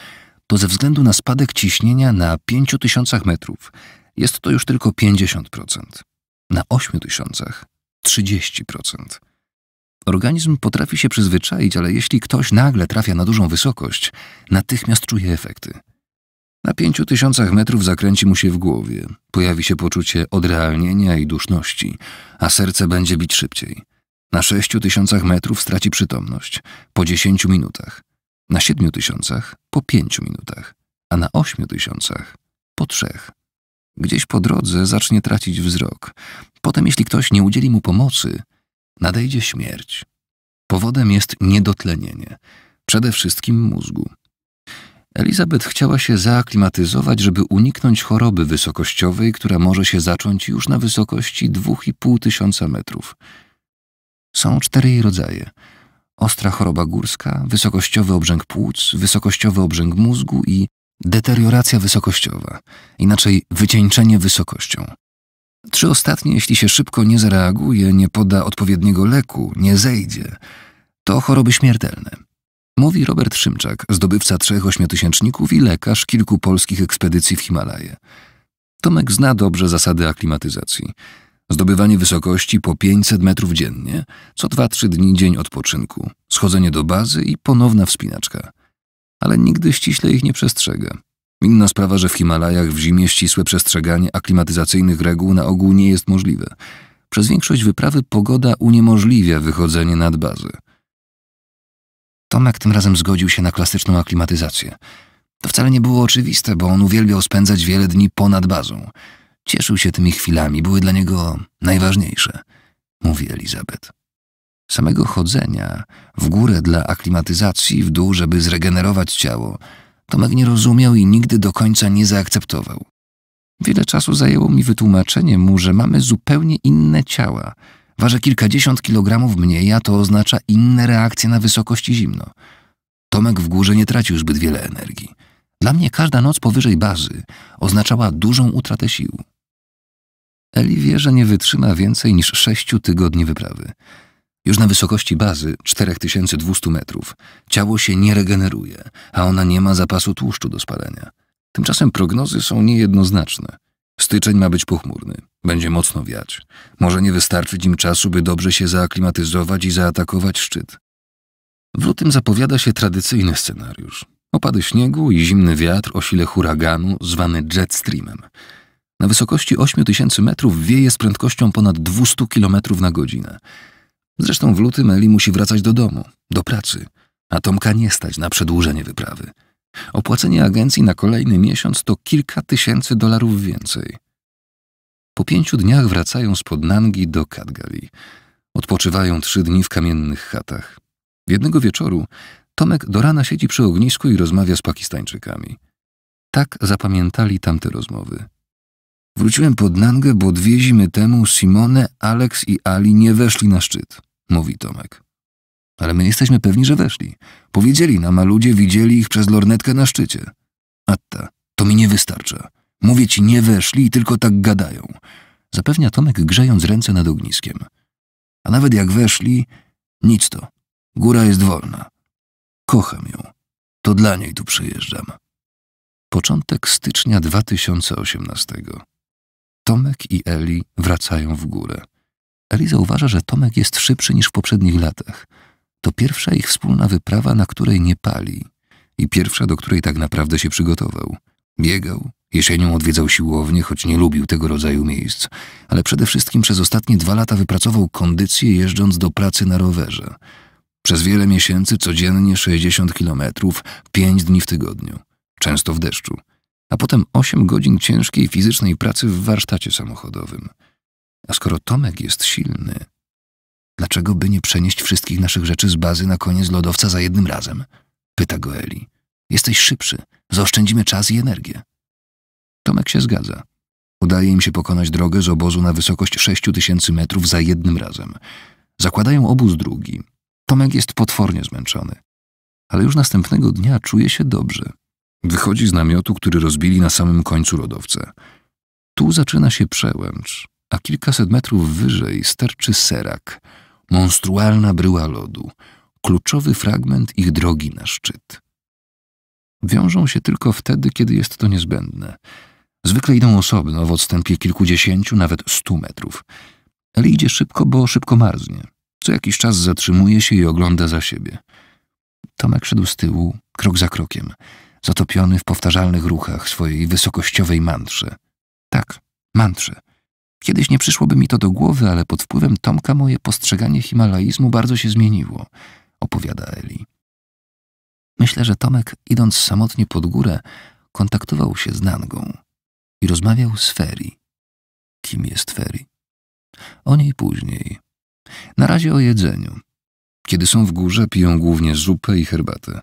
to ze względu na spadek ciśnienia na 5000 metrów jest to już tylko 50%, na 8000 30%. Organizm potrafi się przyzwyczaić, ale jeśli ktoś nagle trafia na dużą wysokość, natychmiast czuje efekty. Na pięciu tysiącach metrów zakręci mu się w głowie, pojawi się poczucie odrealnienia i duszności, a serce będzie bić szybciej. Na sześciu tysiącach metrów straci przytomność, po dziesięciu minutach. Na siedmiu tysiącach po pięciu minutach, a na ośmiu tysiącach po trzech. Gdzieś po drodze zacznie tracić wzrok. Potem, jeśli ktoś nie udzieli mu pomocy, nadejdzie śmierć. Powodem jest niedotlenienie, przede wszystkim mózgu. Elizabeth chciała się zaaklimatyzować, żeby uniknąć choroby wysokościowej, która może się zacząć już na wysokości 2,5 tysiąca metrów. Są cztery jej rodzaje. Ostra choroba górska, wysokościowy obrzęk płuc, wysokościowy obrzęk mózgu i deterioracja wysokościowa, inaczej wycieńczenie wysokością. Trzy ostatnie, jeśli się szybko nie zareaguje, nie poda odpowiedniego leku, nie zejdzie, to choroby śmiertelne – Mówi Robert Szymczak, zdobywca trzech ośmiotysięczników i lekarz kilku polskich ekspedycji w Himalaje. Tomek zna dobrze zasady aklimatyzacji. Zdobywanie wysokości po 500 metrów dziennie, co 2-3 dni dzień odpoczynku, schodzenie do bazy i ponowna wspinaczka. Ale nigdy ściśle ich nie przestrzega. Inna sprawa, że w Himalajach w zimie ścisłe przestrzeganie aklimatyzacyjnych reguł na ogół nie jest możliwe. Przez większość wyprawy pogoda uniemożliwia wychodzenie nad bazy. Tomek tym razem zgodził się na klasyczną aklimatyzację. To wcale nie było oczywiste, bo on uwielbiał spędzać wiele dni ponad bazą. Cieszył się tymi chwilami, były dla niego najważniejsze, mówi Elizabeth. Samego chodzenia w górę dla aklimatyzacji, w dół, żeby zregenerować ciało, Tomek nie rozumiał i nigdy do końca nie zaakceptował. Wiele czasu zajęło mi wytłumaczenie mu, że mamy zupełnie inne ciała – Ważę kilkadziesiąt kilogramów mniej, a to oznacza inne reakcje na wysokości zimno. Tomek w górze nie tracił zbyt wiele energii. Dla mnie każda noc powyżej bazy oznaczała dużą utratę sił. Eli wie, że nie wytrzyma więcej niż sześciu tygodni wyprawy. Już na wysokości bazy, 4200 metrów, ciało się nie regeneruje, a ona nie ma zapasu tłuszczu do spalenia. Tymczasem prognozy są niejednoznaczne. Styczeń ma być pochmurny. Będzie mocno wiać. Może nie wystarczyć im czasu, by dobrze się zaaklimatyzować i zaatakować szczyt. W lutym zapowiada się tradycyjny scenariusz. Opady śniegu i zimny wiatr o sile huraganu, zwany jet streamem. Na wysokości 8000 metrów wieje z prędkością ponad 200 km na godzinę. Zresztą w lutym Eli musi wracać do domu, do pracy, a Tomka nie stać na przedłużenie wyprawy. Opłacenie agencji na kolejny miesiąc to kilka tysięcy dolarów więcej. Po pięciu dniach wracają z Podnangi do Kadgali. Odpoczywają trzy dni w kamiennych chatach. W Jednego wieczoru Tomek do rana siedzi przy ognisku i rozmawia z Pakistańczykami. Tak zapamiętali tamte rozmowy. Wróciłem pod Nangę, bo dwie zimy temu Simone, Alex i Ali nie weszli na szczyt, mówi Tomek. Ale my jesteśmy pewni, że weszli. Powiedzieli nam, a ludzie widzieli ich przez lornetkę na szczycie. Atta, to mi nie wystarcza. Mówię ci, nie weszli i tylko tak gadają. Zapewnia Tomek, grzejąc ręce nad ogniskiem. A nawet jak weszli, nic to. Góra jest wolna. Kocham ją. To dla niej tu przyjeżdżam. Początek stycznia 2018. Tomek i Eli wracają w górę. Eli zauważa, że Tomek jest szybszy niż w poprzednich latach. To pierwsza ich wspólna wyprawa, na której nie pali i pierwsza, do której tak naprawdę się przygotował. Biegał, Jesienią odwiedzał siłownię, choć nie lubił tego rodzaju miejsc, ale przede wszystkim przez ostatnie dwa lata wypracował kondycję jeżdżąc do pracy na rowerze. Przez wiele miesięcy codziennie 60 kilometrów, 5 dni w tygodniu, często w deszczu, a potem 8 godzin ciężkiej fizycznej pracy w warsztacie samochodowym. A skoro Tomek jest silny, dlaczego by nie przenieść wszystkich naszych rzeczy z bazy na koniec lodowca za jednym razem? Pyta go Eli. Jesteś szybszy, zaoszczędzimy czas i energię. Tomek się zgadza. Udaje im się pokonać drogę z obozu na wysokość tysięcy metrów za jednym razem. Zakładają obóz drugi. Tomek jest potwornie zmęczony. Ale już następnego dnia czuje się dobrze. Wychodzi z namiotu, który rozbili na samym końcu lodowca. Tu zaczyna się przełęcz, a kilkaset metrów wyżej sterczy serak, monstrualna bryła lodu, kluczowy fragment ich drogi na szczyt. Wiążą się tylko wtedy, kiedy jest to niezbędne – Zwykle idą osobno w odstępie kilkudziesięciu, nawet stu metrów. Ale idzie szybko, bo szybko marznie. Co jakiś czas zatrzymuje się i ogląda za siebie. Tomek szedł z tyłu, krok za krokiem, zatopiony w powtarzalnych ruchach swojej wysokościowej mantrze. Tak, mantrze. Kiedyś nie przyszłoby mi to do głowy, ale pod wpływem Tomka moje postrzeganie himalaizmu bardzo się zmieniło, opowiada Eli. Myślę, że Tomek, idąc samotnie pod górę, kontaktował się z Nangą i rozmawiał z Feri. Kim jest Feri? O niej później. Na razie o jedzeniu. Kiedy są w górze, piją głównie zupę i herbatę.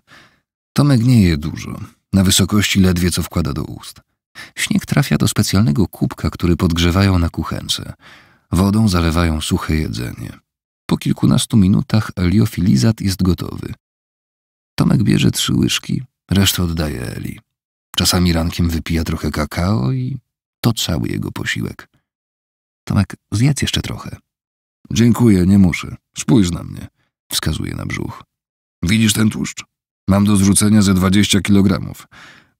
Tomek nie je dużo. Na wysokości ledwie co wkłada do ust. Śnieg trafia do specjalnego kubka, który podgrzewają na kuchence. Wodą zalewają suche jedzenie. Po kilkunastu minutach Eliofilizat jest gotowy. Tomek bierze trzy łyżki, resztę oddaje Eli. Czasami rankiem wypija trochę kakao i to cały jego posiłek. Tomek, zjedz jeszcze trochę. Dziękuję, nie muszę. Spójrz na mnie. Wskazuje na brzuch. Widzisz ten tłuszcz? Mam do zrzucenia ze 20 kilogramów.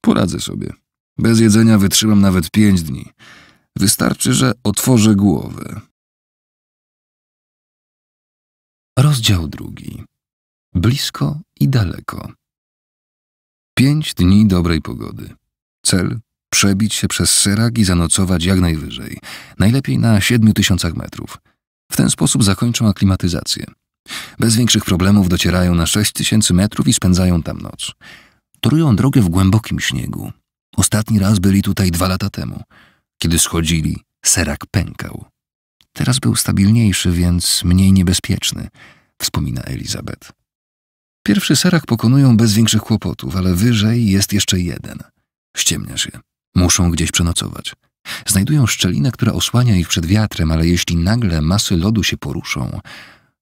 Poradzę sobie. Bez jedzenia wytrzymam nawet pięć dni. Wystarczy, że otworzę głowę. Rozdział drugi. Blisko i daleko. Pięć dni dobrej pogody. Cel przebić się przez Syrak i zanocować jak najwyżej, najlepiej na siedmiu tysiącach metrów. W ten sposób zakończą aklimatyzację. Bez większych problemów docierają na sześć tysięcy metrów i spędzają tam noc. Torują drogę w głębokim śniegu. Ostatni raz byli tutaj dwa lata temu. Kiedy schodzili, Serak pękał. Teraz był stabilniejszy, więc mniej niebezpieczny, wspomina Elizabeth. Pierwszy serach pokonują bez większych kłopotów, ale wyżej jest jeszcze jeden. Ściemnia się. Muszą gdzieś przenocować. Znajdują szczelinę, która osłania ich przed wiatrem, ale jeśli nagle masy lodu się poruszą,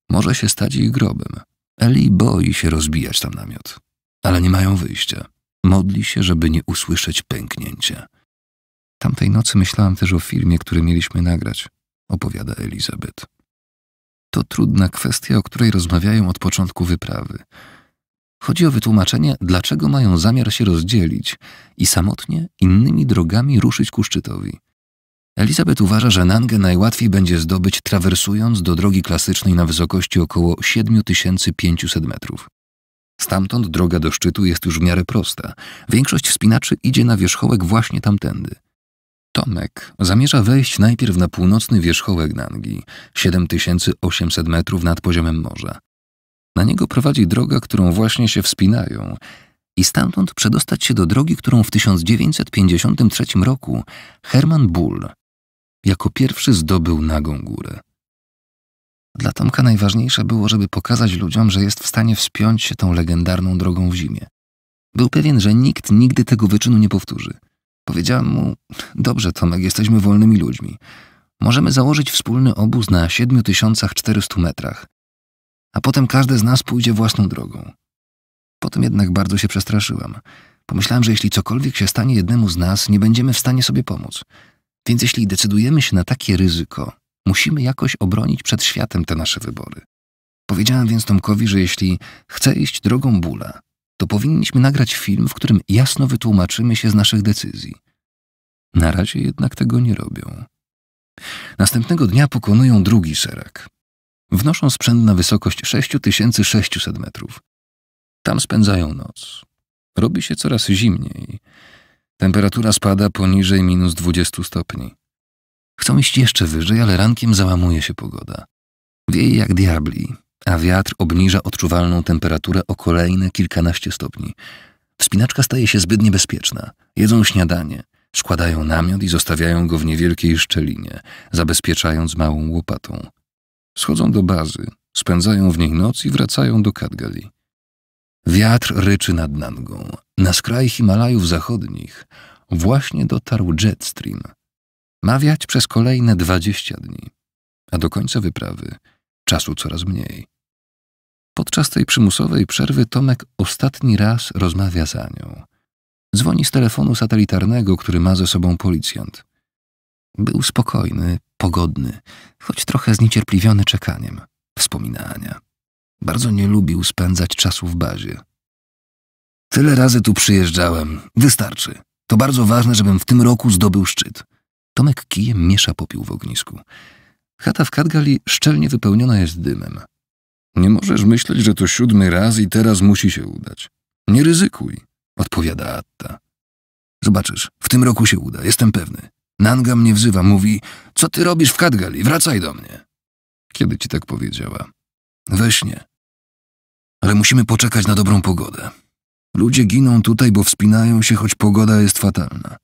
może się stać ich grobem. Eli boi się rozbijać tam namiot. Ale nie mają wyjścia. Modli się, żeby nie usłyszeć pęknięcia. Tamtej nocy myślałam też o filmie, który mieliśmy nagrać, opowiada Elizabeth. To trudna kwestia, o której rozmawiają od początku wyprawy. Chodzi o wytłumaczenie, dlaczego mają zamiar się rozdzielić i samotnie innymi drogami ruszyć ku szczytowi. Elizabeth uważa, że Nangę najłatwiej będzie zdobyć trawersując do drogi klasycznej na wysokości około 7500 metrów. Stamtąd droga do szczytu jest już w miarę prosta. Większość wspinaczy idzie na wierzchołek właśnie tamtędy. Tomek zamierza wejść najpierw na północny wierzchołek Nangi, 7800 metrów nad poziomem morza. Na niego prowadzi droga, którą właśnie się wspinają, i stamtąd przedostać się do drogi, którą w 1953 roku Herman Bull jako pierwszy zdobył nagą górę. Dla Tomka najważniejsze było, żeby pokazać ludziom, że jest w stanie wspiąć się tą legendarną drogą w zimie. Był pewien, że nikt nigdy tego wyczynu nie powtórzy – Powiedziałem mu: Dobrze, Tomek, jesteśmy wolnymi ludźmi. Możemy założyć wspólny obóz na 7400 metrach, a potem każdy z nas pójdzie własną drogą. Potem jednak bardzo się przestraszyłam. Pomyślałam, że jeśli cokolwiek się stanie jednemu z nas, nie będziemy w stanie sobie pomóc. Więc jeśli decydujemy się na takie ryzyko, musimy jakoś obronić przed światem te nasze wybory. Powiedziałam więc Tomkowi, że jeśli chce iść drogą bóla, to powinniśmy nagrać film, w którym jasno wytłumaczymy się z naszych decyzji. Na razie jednak tego nie robią. Następnego dnia pokonują drugi szereg. Wnoszą sprzęt na wysokość 6600 metrów. Tam spędzają noc. Robi się coraz zimniej. Temperatura spada poniżej minus 20 stopni. Chcą iść jeszcze wyżej, ale rankiem załamuje się pogoda. Wieje jak diabli, a wiatr obniża odczuwalną temperaturę o kolejne kilkanaście stopni. Wspinaczka staje się zbyt niebezpieczna. Jedzą śniadanie, składają namiot i zostawiają go w niewielkiej szczelinie, zabezpieczając małą łopatą. Schodzą do bazy, spędzają w niej noc i wracają do Kadgali. Wiatr ryczy nad Nangą. Na skraj Himalajów Zachodnich właśnie dotarł jetstream. Ma wiać przez kolejne dwadzieścia dni, a do końca wyprawy – czasu coraz mniej. Podczas tej przymusowej przerwy Tomek ostatni raz rozmawia za nią. Dzwoni z telefonu satelitarnego, który ma ze sobą policjant. Był spokojny, pogodny, choć trochę zniecierpliwiony czekaniem, wspomina Ania. Bardzo nie lubił spędzać czasu w bazie. Tyle razy tu przyjeżdżałem. Wystarczy. To bardzo ważne, żebym w tym roku zdobył szczyt. Tomek kijem miesza popiół w ognisku. Chata w Kadgali szczelnie wypełniona jest dymem. Nie możesz myśleć, że to siódmy raz i teraz musi się udać. Nie ryzykuj, odpowiada Atta. Zobaczysz, w tym roku się uda, jestem pewny. Nanga mnie wzywa, mówi, co ty robisz w Kadgali, wracaj do mnie. Kiedy ci tak powiedziała? We śnie. Ale musimy poczekać na dobrą pogodę. Ludzie giną tutaj, bo wspinają się, choć pogoda jest fatalna.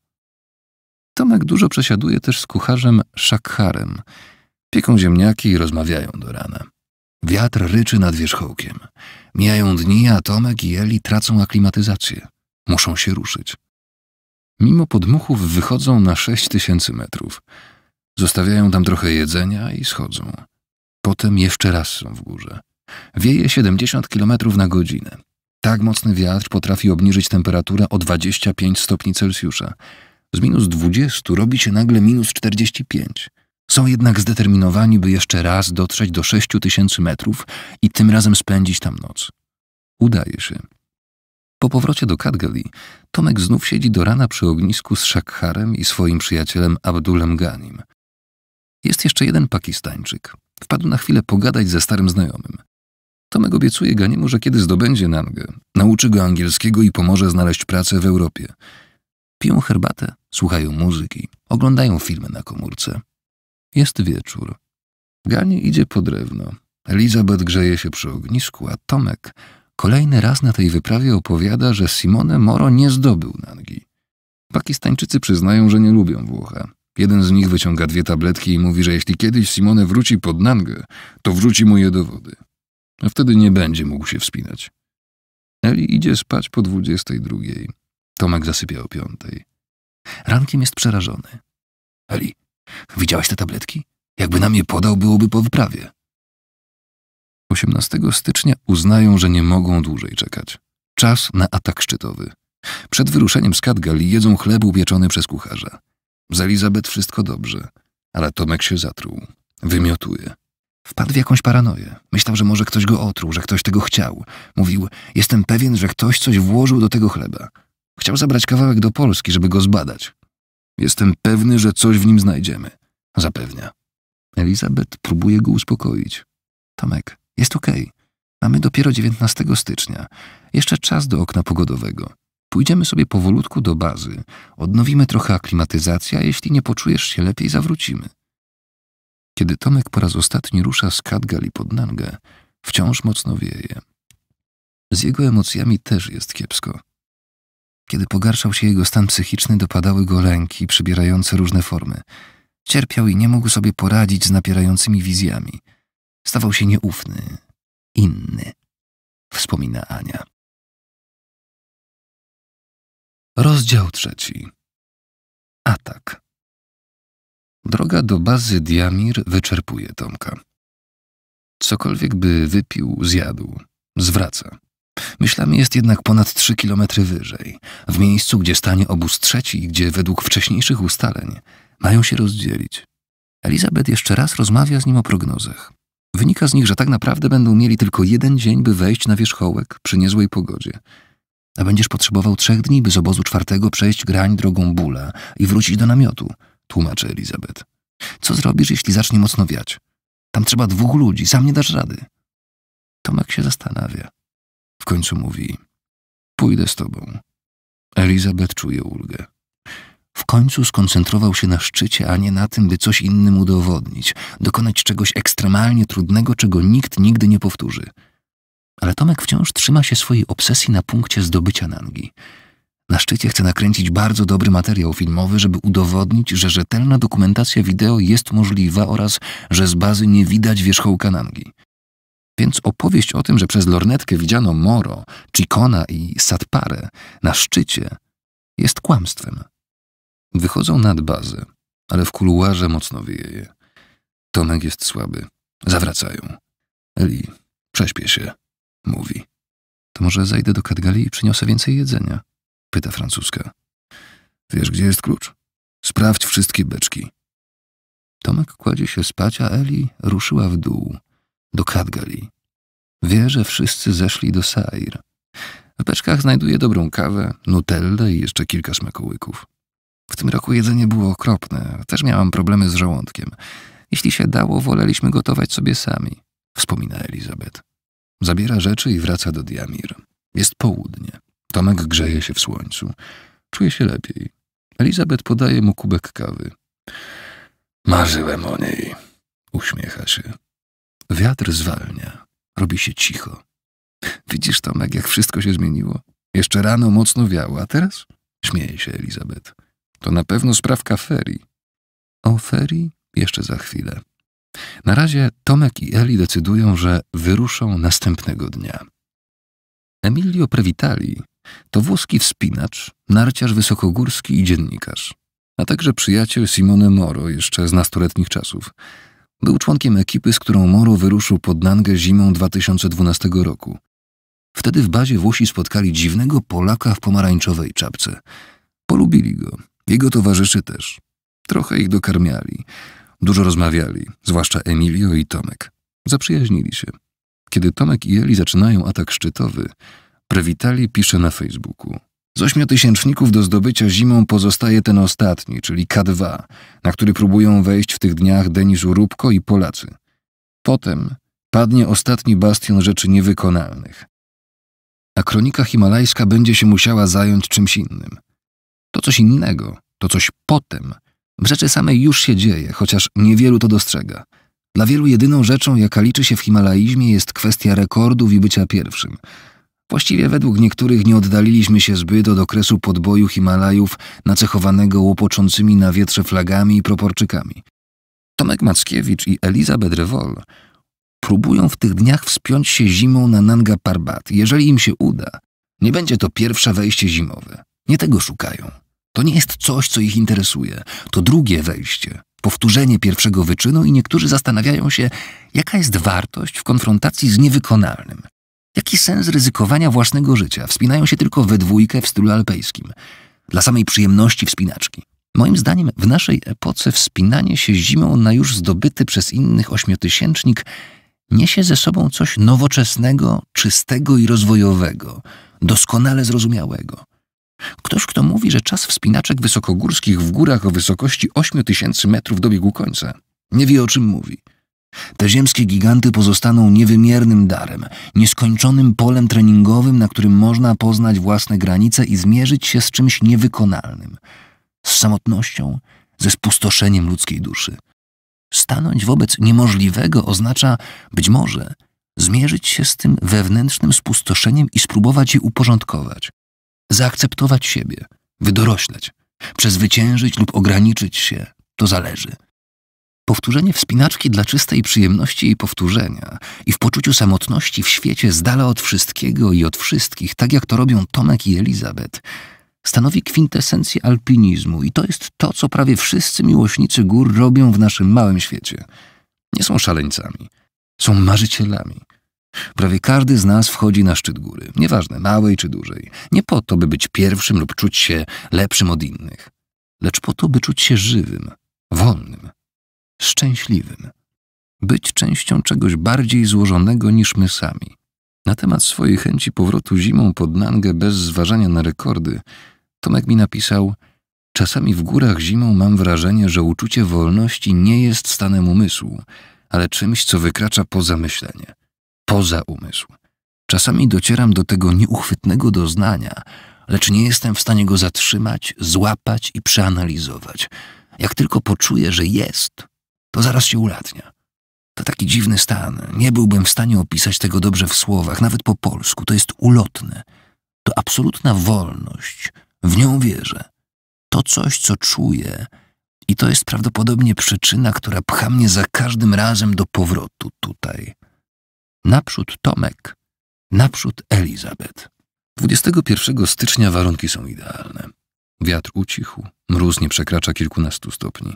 Tomek dużo przesiaduje też z kucharzem Szakharem, Pieką ziemniaki i rozmawiają do rana. Wiatr ryczy nad wierzchołkiem. Mijają dni, a Tomek i Eli tracą aklimatyzację. Muszą się ruszyć. Mimo podmuchów wychodzą na sześć tysięcy metrów. Zostawiają tam trochę jedzenia i schodzą. Potem jeszcze raz są w górze. Wieje 70 km na godzinę. Tak mocny wiatr potrafi obniżyć temperaturę o 25 stopni Celsjusza. Z minus 20 robi się nagle minus 45. Są jednak zdeterminowani, by jeszcze raz dotrzeć do tysięcy metrów i tym razem spędzić tam noc. Udaje się. Po powrocie do Cadgally, Tomek znów siedzi do rana przy ognisku z Shakharem i swoim przyjacielem Abdulem Ganim. Jest jeszcze jeden Pakistańczyk. Wpadł na chwilę pogadać ze starym znajomym. Tomek obiecuje ganimu, że kiedy zdobędzie Nangę, nauczy go angielskiego i pomoże znaleźć pracę w Europie. Piją herbatę, słuchają muzyki, oglądają filmy na komórce, jest wieczór. Gani idzie po drewno. Elizabeth grzeje się przy ognisku, a Tomek kolejny raz na tej wyprawie opowiada, że Simone Moro nie zdobył Nangi. Pakistańczycy przyznają, że nie lubią Włocha. Jeden z nich wyciąga dwie tabletki i mówi, że jeśli kiedyś Simone wróci pod Nangę, to wrzuci mu je do wody. A wtedy nie będzie mógł się wspinać. Eli idzie spać po dwudziestej drugiej. Tomek zasypia o piątej. Rankiem jest przerażony. Eli, Widziałaś te tabletki? Jakby nam je podał, byłoby po wyprawie. 18 stycznia uznają, że nie mogą dłużej czekać. Czas na atak szczytowy. Przed wyruszeniem z Katgali jedzą chleb upieczony przez kucharza. Z Elizabeth wszystko dobrze, ale Tomek się zatruł. Wymiotuje. Wpadł w jakąś paranoję. Myślał, że może ktoś go otruł, że ktoś tego chciał. Mówił, jestem pewien, że ktoś coś włożył do tego chleba. Chciał zabrać kawałek do Polski, żeby go zbadać. Jestem pewny, że coś w nim znajdziemy. Zapewnia. Elizabeth próbuje go uspokoić. Tomek, jest okej. Okay. Mamy dopiero 19 stycznia. Jeszcze czas do okna pogodowego. Pójdziemy sobie powolutku do bazy. Odnowimy trochę aklimatyzację, a jeśli nie poczujesz się lepiej, zawrócimy. Kiedy Tomek po raz ostatni rusza z Kadgali pod Nangę, wciąż mocno wieje. Z jego emocjami też jest kiepsko. Kiedy pogarszał się jego stan psychiczny, dopadały go lęki przybierające różne formy. Cierpiał i nie mógł sobie poradzić z napierającymi wizjami. Stawał się nieufny, inny, wspomina Ania. Rozdział trzeci. Atak. Droga do bazy Diamir wyczerpuje Tomka. Cokolwiek by wypił, zjadł, zwraca. Myślami jest jednak ponad 3 km wyżej, w miejscu, gdzie stanie obóz trzeci i gdzie według wcześniejszych ustaleń mają się rozdzielić. Elizabeth jeszcze raz rozmawia z nim o prognozach. Wynika z nich, że tak naprawdę będą mieli tylko jeden dzień, by wejść na wierzchołek przy niezłej pogodzie. A będziesz potrzebował trzech dni, by z obozu czwartego przejść grań drogą bóla i wrócić do namiotu, tłumaczy Elizabeth. Co zrobisz, jeśli zacznie mocno wiać? Tam trzeba dwóch ludzi, sam nie dasz rady. Tomek się zastanawia. W końcu mówi: Pójdę z tobą. Elizabeth czuje ulgę. W końcu skoncentrował się na szczycie, a nie na tym, by coś innym udowodnić, dokonać czegoś ekstremalnie trudnego, czego nikt nigdy nie powtórzy. Ale Tomek wciąż trzyma się swojej obsesji na punkcie zdobycia Nangi. Na szczycie chce nakręcić bardzo dobry materiał filmowy, żeby udowodnić, że rzetelna dokumentacja wideo jest możliwa oraz że z bazy nie widać wierzchołka Nangi. Więc opowieść o tym, że przez lornetkę widziano Moro, Chicona i Satpare na szczycie, jest kłamstwem. Wychodzą nad bazę, ale w kuluarze mocno wieje. Tomek jest słaby. Zawracają. Eli, prześpię się, mówi. To może zajdę do Cadgali i przyniosę więcej jedzenia? Pyta francuska. Wiesz, gdzie jest klucz? Sprawdź wszystkie beczki. Tomek kładzie się spać, a Eli ruszyła w dół – do Cadgary. Wie, że wszyscy zeszli do Sair. W beczkach znajduje dobrą kawę, nutellę i jeszcze kilka smakołyków. W tym roku jedzenie było okropne, też miałam problemy z żołądkiem. Jeśli się dało, woleliśmy gotować sobie sami, wspomina Elizabeth. Zabiera rzeczy i wraca do Diamir. Jest południe. Tomek grzeje się w słońcu. Czuje się lepiej. Elizabeth podaje mu kubek kawy. Marzyłem o niej. Uśmiecha się. Wiatr zwalnia. Robi się cicho. Widzisz, Tomek, jak wszystko się zmieniło. Jeszcze rano mocno wiało, a teraz? Śmieje się Elizabeth. To na pewno sprawka ferii. O ferii jeszcze za chwilę. Na razie Tomek i Eli decydują, że wyruszą następnego dnia. Emilio Previtali to włoski wspinacz, narciarz wysokogórski i dziennikarz, a także przyjaciel Simone Moro jeszcze z nastoletnich czasów – był członkiem ekipy, z którą Moro wyruszył pod Nangę zimą 2012 roku. Wtedy w bazie Włosi spotkali dziwnego Polaka w pomarańczowej czapce. Polubili go. Jego towarzyszy też. Trochę ich dokarmiali. Dużo rozmawiali, zwłaszcza Emilio i Tomek. Zaprzyjaźnili się. Kiedy Tomek i Eli zaczynają atak szczytowy, Prewitali pisze na Facebooku. Z ośmiotysięczników do zdobycia zimą pozostaje ten ostatni, czyli K2, na który próbują wejść w tych dniach Denis Urubko i Polacy. Potem padnie ostatni bastion rzeczy niewykonalnych. A kronika himalajska będzie się musiała zająć czymś innym. To coś innego, to coś potem. W rzeczy samej już się dzieje, chociaż niewielu to dostrzega. Dla wielu jedyną rzeczą, jaka liczy się w himalaizmie, jest kwestia rekordów i bycia pierwszym – Właściwie według niektórych nie oddaliliśmy się zbyt od okresu podboju Himalajów nacechowanego łopoczącymi na wietrze flagami i proporczykami. Tomek Mackiewicz i Eliza Bedrewol próbują w tych dniach wspiąć się zimą na Nanga Parbat. Jeżeli im się uda, nie będzie to pierwsze wejście zimowe. Nie tego szukają. To nie jest coś, co ich interesuje. To drugie wejście, powtórzenie pierwszego wyczynu i niektórzy zastanawiają się, jaka jest wartość w konfrontacji z niewykonalnym – Jaki sens ryzykowania własnego życia? Wspinają się tylko we dwójkę w stylu alpejskim. Dla samej przyjemności wspinaczki. Moim zdaniem w naszej epoce wspinanie się zimą na już zdobyty przez innych ośmiotysięcznik niesie ze sobą coś nowoczesnego, czystego i rozwojowego, doskonale zrozumiałego. Ktoś, kto mówi, że czas wspinaczek wysokogórskich w górach o wysokości 8000 metrów dobiegł końca, nie wie o czym mówi. Te ziemskie giganty pozostaną niewymiernym darem, nieskończonym polem treningowym, na którym można poznać własne granice i zmierzyć się z czymś niewykonalnym, z samotnością, ze spustoszeniem ludzkiej duszy. Stanąć wobec niemożliwego oznacza, być może, zmierzyć się z tym wewnętrznym spustoszeniem i spróbować je uporządkować, zaakceptować siebie, wydorośleć, przezwyciężyć lub ograniczyć się, to zależy. Powtórzenie wspinaczki dla czystej przyjemności jej powtórzenia i w poczuciu samotności w świecie z dala od wszystkiego i od wszystkich, tak jak to robią Tomek i Elizabeth, stanowi kwintesencję alpinizmu i to jest to, co prawie wszyscy miłośnicy gór robią w naszym małym świecie. Nie są szaleńcami, są marzycielami. Prawie każdy z nas wchodzi na szczyt góry, nieważne małej czy dużej, nie po to, by być pierwszym lub czuć się lepszym od innych, lecz po to, by czuć się żywym, wolnym szczęśliwym. Być częścią czegoś bardziej złożonego niż my sami. Na temat swojej chęci powrotu zimą pod Nangę bez zważania na rekordy, Tomek mi napisał: Czasami w górach zimą mam wrażenie, że uczucie wolności nie jest stanem umysłu, ale czymś, co wykracza poza myślenie, poza umysł. Czasami docieram do tego nieuchwytnego doznania, lecz nie jestem w stanie go zatrzymać, złapać i przeanalizować. Jak tylko poczuję, że jest, to zaraz się ulatnia. To taki dziwny stan. Nie byłbym w stanie opisać tego dobrze w słowach, nawet po polsku. To jest ulotne. To absolutna wolność. W nią wierzę. To coś, co czuję. I to jest prawdopodobnie przyczyna, która pcha mnie za każdym razem do powrotu tutaj. Naprzód Tomek, naprzód Elizabeth. 21 stycznia warunki są idealne. Wiatr ucichł, mróz nie przekracza kilkunastu stopni.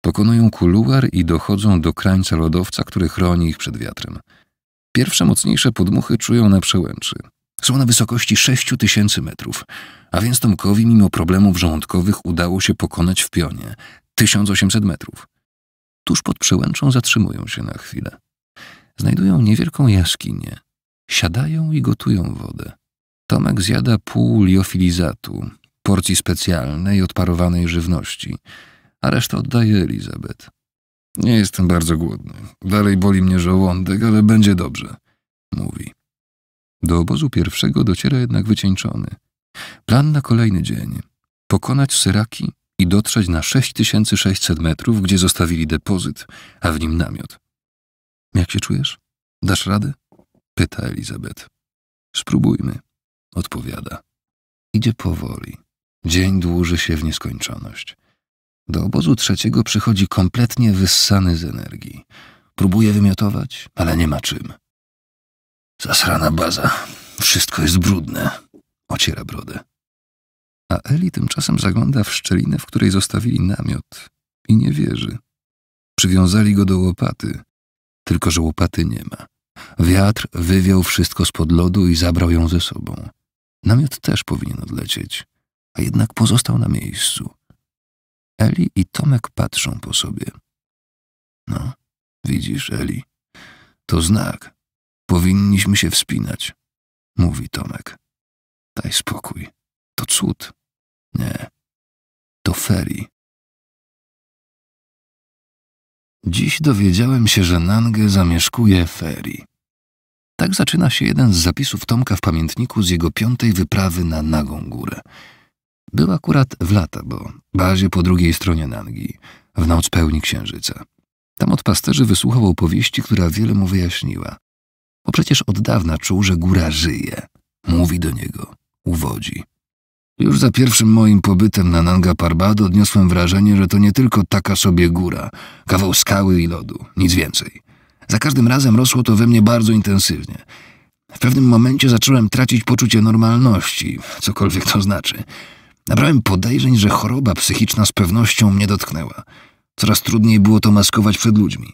Pokonują kuluar i dochodzą do krańca lodowca, który chroni ich przed wiatrem. Pierwsze mocniejsze podmuchy czują na przełęczy. Są na wysokości tysięcy metrów, a więc Tomkowi mimo problemów żołądkowych udało się pokonać w pionie 1800 metrów. Tuż pod przełęczą zatrzymują się na chwilę. Znajdują niewielką jaskinię. Siadają i gotują wodę. Tomek zjada pół liofilizatu, porcji specjalnej odparowanej żywności – a resztę oddaje Elizabeth. Nie jestem bardzo głodny. Dalej boli mnie żołądek, ale będzie dobrze, mówi. Do obozu pierwszego dociera jednak wycieńczony. Plan na kolejny dzień. Pokonać Syraki i dotrzeć na 6600 metrów, gdzie zostawili depozyt, a w nim namiot. Jak się czujesz? Dasz radę? Pyta Elizabeth. Spróbujmy, odpowiada. Idzie powoli. Dzień dłuży się w nieskończoność. Do obozu trzeciego przychodzi kompletnie wyssany z energii. Próbuje wymiotować, ale nie ma czym. Zasrana baza. Wszystko jest brudne. Ociera brodę. A Eli tymczasem zagląda w szczelinę, w której zostawili namiot i nie wierzy. Przywiązali go do łopaty, tylko że łopaty nie ma. Wiatr wywiał wszystko spod lodu i zabrał ją ze sobą. Namiot też powinien odlecieć, a jednak pozostał na miejscu. Eli i Tomek patrzą po sobie. No, widzisz, Eli, to znak. Powinniśmy się wspinać, mówi Tomek. Daj spokój. To cud. Nie. To Feri. Dziś dowiedziałem się, że Nange zamieszkuje Feri. Tak zaczyna się jeden z zapisów Tomka w pamiętniku z jego piątej wyprawy na Nagą Górę – był akurat w lata, bo bazie po drugiej stronie Nangi, w noc pełni księżyca. Tam od pasterzy wysłuchał opowieści, która wiele mu wyjaśniła. Bo przecież od dawna czuł, że góra żyje. Mówi do niego, uwodzi. Już za pierwszym moim pobytem na Nanga Parbat odniosłem wrażenie, że to nie tylko taka sobie góra, kawał skały i lodu, nic więcej. Za każdym razem rosło to we mnie bardzo intensywnie. W pewnym momencie zacząłem tracić poczucie normalności, cokolwiek to znaczy. Nabrałem podejrzeń, że choroba psychiczna z pewnością mnie dotknęła. Coraz trudniej było to maskować przed ludźmi.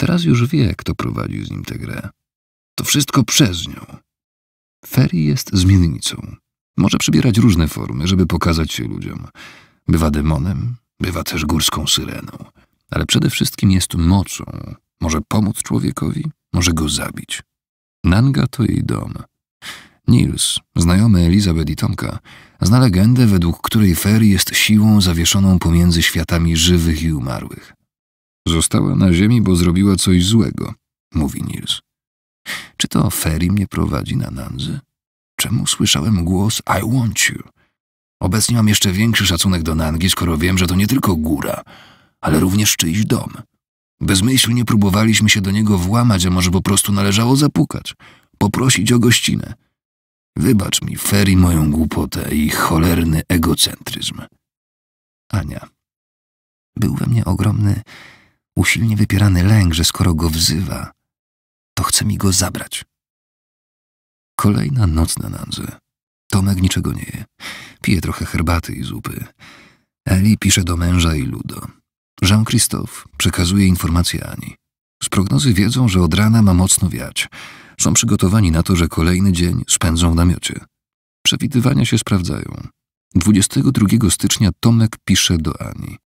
Teraz już wie, kto prowadził z nim tę grę. To wszystko przez nią. Ferry jest zmiennicą. Może przybierać różne formy, żeby pokazać się ludziom. Bywa demonem, bywa też górską syreną. Ale przede wszystkim jest mocą. Może pomóc człowiekowi, może go zabić. Nanga to jej dom. Nils, znajomy Elizabeth i Tomka, zna legendę, według której Fer jest siłą zawieszoną pomiędzy światami żywych i umarłych. Została na ziemi, bo zrobiła coś złego, mówi Nils. Czy to Ferry mnie prowadzi na Nanzy? Czemu słyszałem głos I want you? Obecnie mam jeszcze większy szacunek do Nangi, skoro wiem, że to nie tylko góra, ale również czyjś dom. Bezmyślnie próbowaliśmy się do niego włamać, a może po prostu należało zapukać, poprosić o gościnę. Wybacz mi, Feri, moją głupotę i cholerny egocentryzm. Ania. Był we mnie ogromny, usilnie wypierany lęk, że skoro go wzywa, to chce mi go zabrać. Kolejna noc na nandze. Tomek niczego nie je. Pije trochę herbaty i zupy. Eli pisze do męża i Ludo. Jean-Christophe przekazuje informacje Ani. Z prognozy wiedzą, że od rana ma mocno wiać. Są przygotowani na to, że kolejny dzień spędzą w namiocie. Przewidywania się sprawdzają. 22 stycznia Tomek pisze do Ani.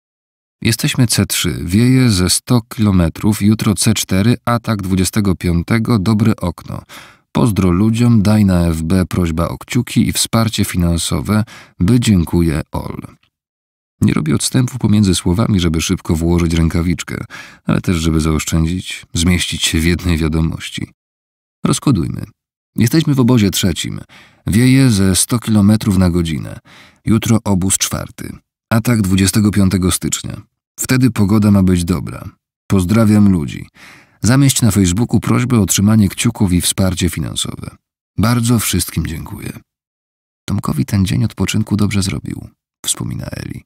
Jesteśmy C3, wieje ze 100 km, jutro C4, atak 25, dobre okno. Pozdro ludziom, daj na FB prośba o kciuki i wsparcie finansowe, by dziękuję OL. Nie robi odstępu pomiędzy słowami, żeby szybko włożyć rękawiczkę, ale też żeby zaoszczędzić, zmieścić się w jednej wiadomości. Rozkodujmy. Jesteśmy w obozie trzecim. Wieje ze 100 km na godzinę. Jutro obóz czwarty. Atak 25 stycznia. Wtedy pogoda ma być dobra. Pozdrawiam ludzi. Zamieść na Facebooku prośbę o trzymanie kciuków i wsparcie finansowe. Bardzo wszystkim dziękuję. Tomkowi ten dzień odpoczynku dobrze zrobił, wspomina Eli.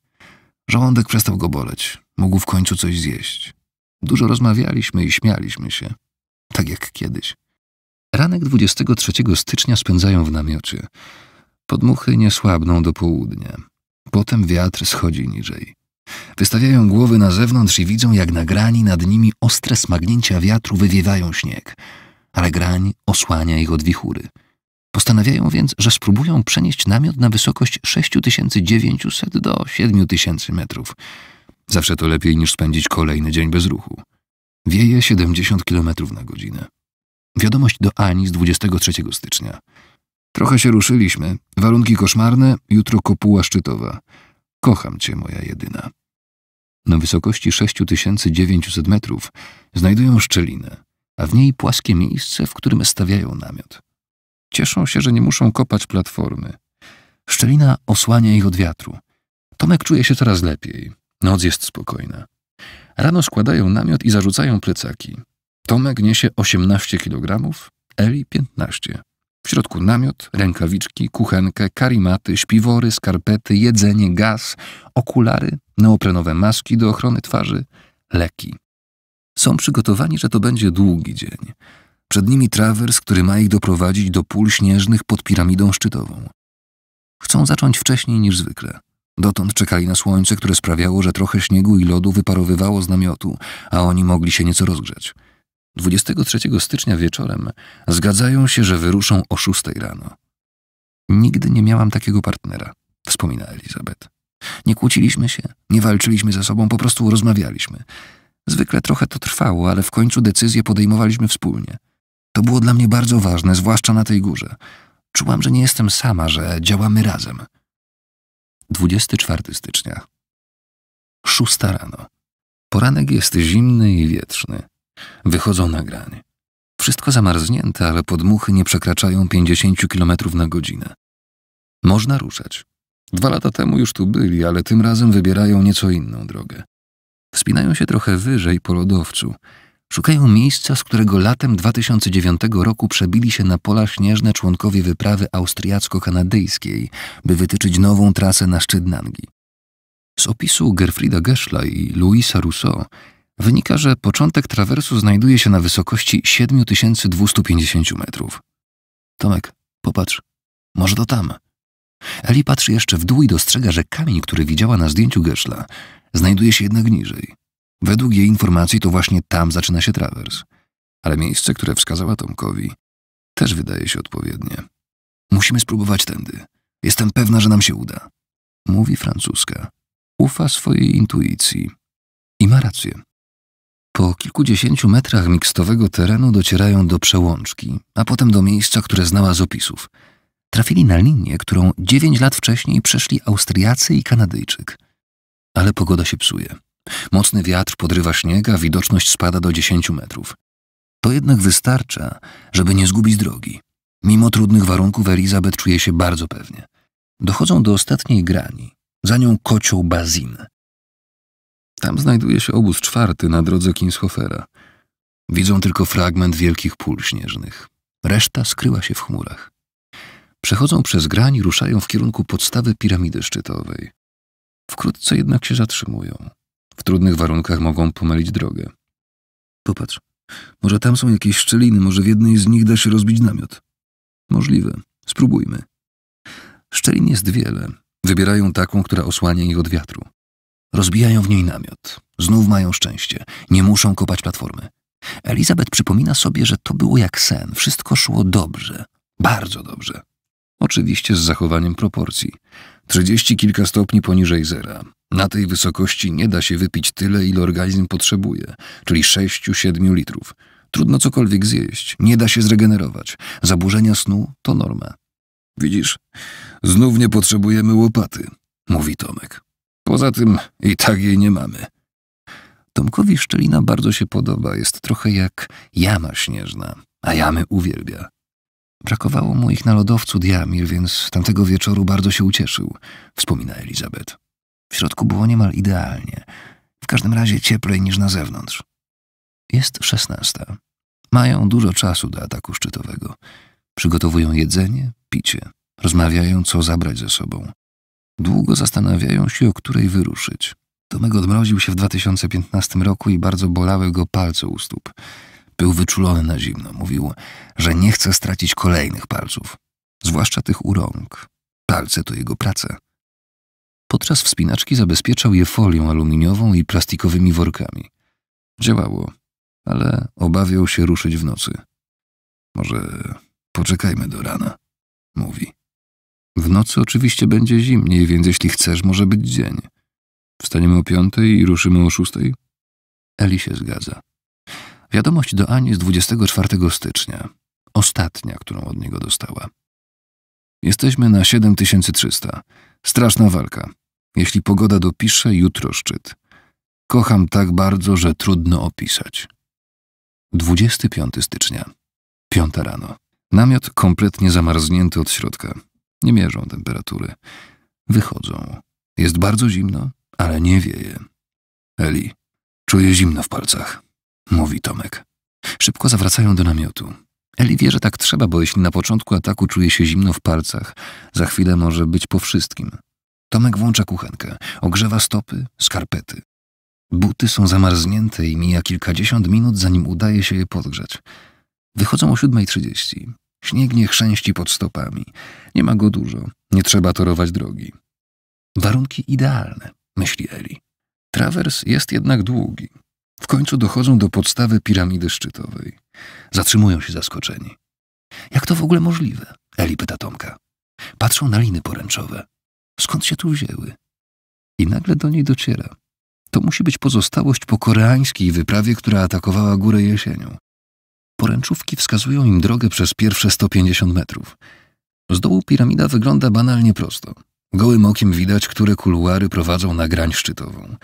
Żołądek przestał go boleć. Mógł w końcu coś zjeść. Dużo rozmawialiśmy i śmialiśmy się. Tak jak kiedyś. Ranek 23 stycznia spędzają w namiocie. Podmuchy nie słabną do południa. Potem wiatr schodzi niżej. Wystawiają głowy na zewnątrz i widzą, jak na grani nad nimi ostre smagnięcia wiatru wywiewają śnieg, ale grań osłania ich od wichury. Postanawiają więc, że spróbują przenieść namiot na wysokość 6900 do 7000 metrów. Zawsze to lepiej niż spędzić kolejny dzień bez ruchu. Wieje 70 km na godzinę. Wiadomość do Ani z 23 stycznia. Trochę się ruszyliśmy. Warunki koszmarne, jutro kopuła szczytowa. Kocham cię, moja jedyna. Na wysokości 6900 metrów znajdują szczelinę, a w niej płaskie miejsce, w którym stawiają namiot. Cieszą się, że nie muszą kopać platformy. Szczelina osłania ich od wiatru. Tomek czuje się coraz lepiej. Noc jest spokojna. Rano składają namiot i zarzucają plecaki. Tomek niesie 18 kg, Eli 15. W środku namiot, rękawiczki, kuchenkę, karimaty, śpiwory, skarpety, jedzenie, gaz, okulary, neoprenowe maski do ochrony twarzy, leki. Są przygotowani, że to będzie długi dzień. Przed nimi trawers, który ma ich doprowadzić do pól śnieżnych pod piramidą szczytową. Chcą zacząć wcześniej niż zwykle. Dotąd czekali na słońce, które sprawiało, że trochę śniegu i lodu wyparowywało z namiotu, a oni mogli się nieco rozgrzać. 23 stycznia wieczorem zgadzają się, że wyruszą o 6 rano. Nigdy nie miałam takiego partnera, wspomina Elizabeth. Nie kłóciliśmy się, nie walczyliśmy ze sobą, po prostu rozmawialiśmy. Zwykle trochę to trwało, ale w końcu decyzję podejmowaliśmy wspólnie. To było dla mnie bardzo ważne, zwłaszcza na tej górze. Czułam, że nie jestem sama, że działamy razem. 24 stycznia. Szósta rano. Poranek jest zimny i wietrzny. Wychodzą na granie. Wszystko zamarznięte, ale podmuchy nie przekraczają 50 km na godzinę. Można ruszać. Dwa lata temu już tu byli, ale tym razem wybierają nieco inną drogę. Wspinają się trochę wyżej po lodowcu. Szukają miejsca, z którego latem 2009 roku przebili się na pola śnieżne członkowie wyprawy austriacko-kanadyjskiej, by wytyczyć nową trasę na szczyt Nangi. Z opisu Gerfrida Geschla i Louisa Rousseau wynika, że początek trawersu znajduje się na wysokości 7250 metrów. Tomek, popatrz, może to tam. Eli patrzy jeszcze w dół i dostrzega, że kamień, który widziała na zdjęciu Gerszla, znajduje się jednak niżej. Według jej informacji to właśnie tam zaczyna się trawers. Ale miejsce, które wskazała Tomkowi, też wydaje się odpowiednie. Musimy spróbować tędy. Jestem pewna, że nam się uda. Mówi francuska. Ufa swojej intuicji. I ma rację. Po kilkudziesięciu metrach mikstowego terenu docierają do przełączki, a potem do miejsca, które znała z opisów. Trafili na linię, którą dziewięć lat wcześniej przeszli Austriacy i Kanadyjczyk. Ale pogoda się psuje. Mocny wiatr podrywa śnieg, a widoczność spada do dziesięciu metrów. To jednak wystarcza, żeby nie zgubić drogi. Mimo trudnych warunków Elizabeth czuje się bardzo pewnie. Dochodzą do ostatniej grani, za nią kocioł Bazin. Tam znajduje się obóz czwarty na drodze Kinshofera. Widzą tylko fragment wielkich pól śnieżnych. Reszta skryła się w chmurach. Przechodzą przez grań i ruszają w kierunku podstawy piramidy szczytowej. Wkrótce jednak się zatrzymują. W trudnych warunkach mogą pomylić drogę. Popatrz, może tam są jakieś szczeliny, może w jednej z nich da się rozbić namiot. Możliwe. Spróbujmy. Szczelin jest wiele. Wybierają taką, która osłania ich od wiatru. Rozbijają w niej namiot. Znów mają szczęście. Nie muszą kopać platformy. Elizabeth przypomina sobie, że to było jak sen. Wszystko szło dobrze. Bardzo dobrze. Oczywiście z zachowaniem proporcji. Trzydzieści kilka stopni poniżej zera. Na tej wysokości nie da się wypić tyle, ile organizm potrzebuje, czyli sześciu siedmiu litrów. Trudno cokolwiek zjeść, nie da się zregenerować. Zaburzenia snu to norma. Widzisz, znów nie potrzebujemy łopaty, mówi Tomek. Poza tym i tak jej nie mamy. Tomkowi szczelina bardzo się podoba, jest trochę jak jama śnieżna, a jamy uwielbia. Brakowało mu ich na lodowcu Diamir, więc tamtego wieczoru bardzo się ucieszył, wspomina Elizabeth. W środku było niemal idealnie, w każdym razie cieplej niż na zewnątrz. Jest szesnasta. Mają dużo czasu do ataku szczytowego. Przygotowują jedzenie, picie. Rozmawiają, co zabrać ze sobą. Długo zastanawiają się, o której wyruszyć. Tomek odmroził się w 2015 roku i bardzo bolały go palce u stóp. Był wyczulony na zimno. Mówił, że nie chce stracić kolejnych palców, zwłaszcza tych u rąk. Palce to jego praca. Podczas wspinaczki zabezpieczał je folią aluminiową i plastikowymi workami. Działało, ale obawiał się ruszyć w nocy. Może poczekajmy do rana, mówi. W nocy oczywiście będzie zimniej, więc jeśli chcesz, może być dzień. Wstaniemy o piątej i ruszymy o szóstej? Eli się zgadza. Wiadomość do Ani z 24 stycznia. Ostatnia, którą od niego dostała. Jesteśmy na 7300. Straszna walka. Jeśli pogoda dopisze, jutro szczyt. Kocham tak bardzo, że trudno opisać. 25 stycznia. Piąta rano. Namiot kompletnie zamarznięty od środka. Nie mierzą temperatury. Wychodzą. Jest bardzo zimno, ale nie wieje. Eli, czuję zimno w palcach, mówi Tomek. Szybko zawracają do namiotu. Eli wie, że tak trzeba, bo jeśli na początku ataku czuje się zimno w palcach, za chwilę może być po wszystkim. Tomek włącza kuchenkę, ogrzewa stopy, skarpety. Buty są zamarznięte i mija kilkadziesiąt minut, zanim udaje się je podgrzać. Wychodzą o 7.30. Śnieg nie chrzęści pod stopami. Nie ma go dużo. Nie trzeba torować drogi. Warunki idealne, myśli Eli. Trawers jest jednak długi. W końcu dochodzą do podstawy piramidy szczytowej. Zatrzymują się zaskoczeni. Jak to w ogóle możliwe? Eli pyta Tomka. Patrzą na liny poręczowe. Skąd się tu wzięły? I nagle do niej dociera. To musi być pozostałość po koreańskiej wyprawie, która atakowała górę jesienią. Poręczówki wskazują im drogę przez pierwsze 150 metrów. Z dołu piramida wygląda banalnie prosto. Gołym okiem widać, które kuluary prowadzą na grań szczytową.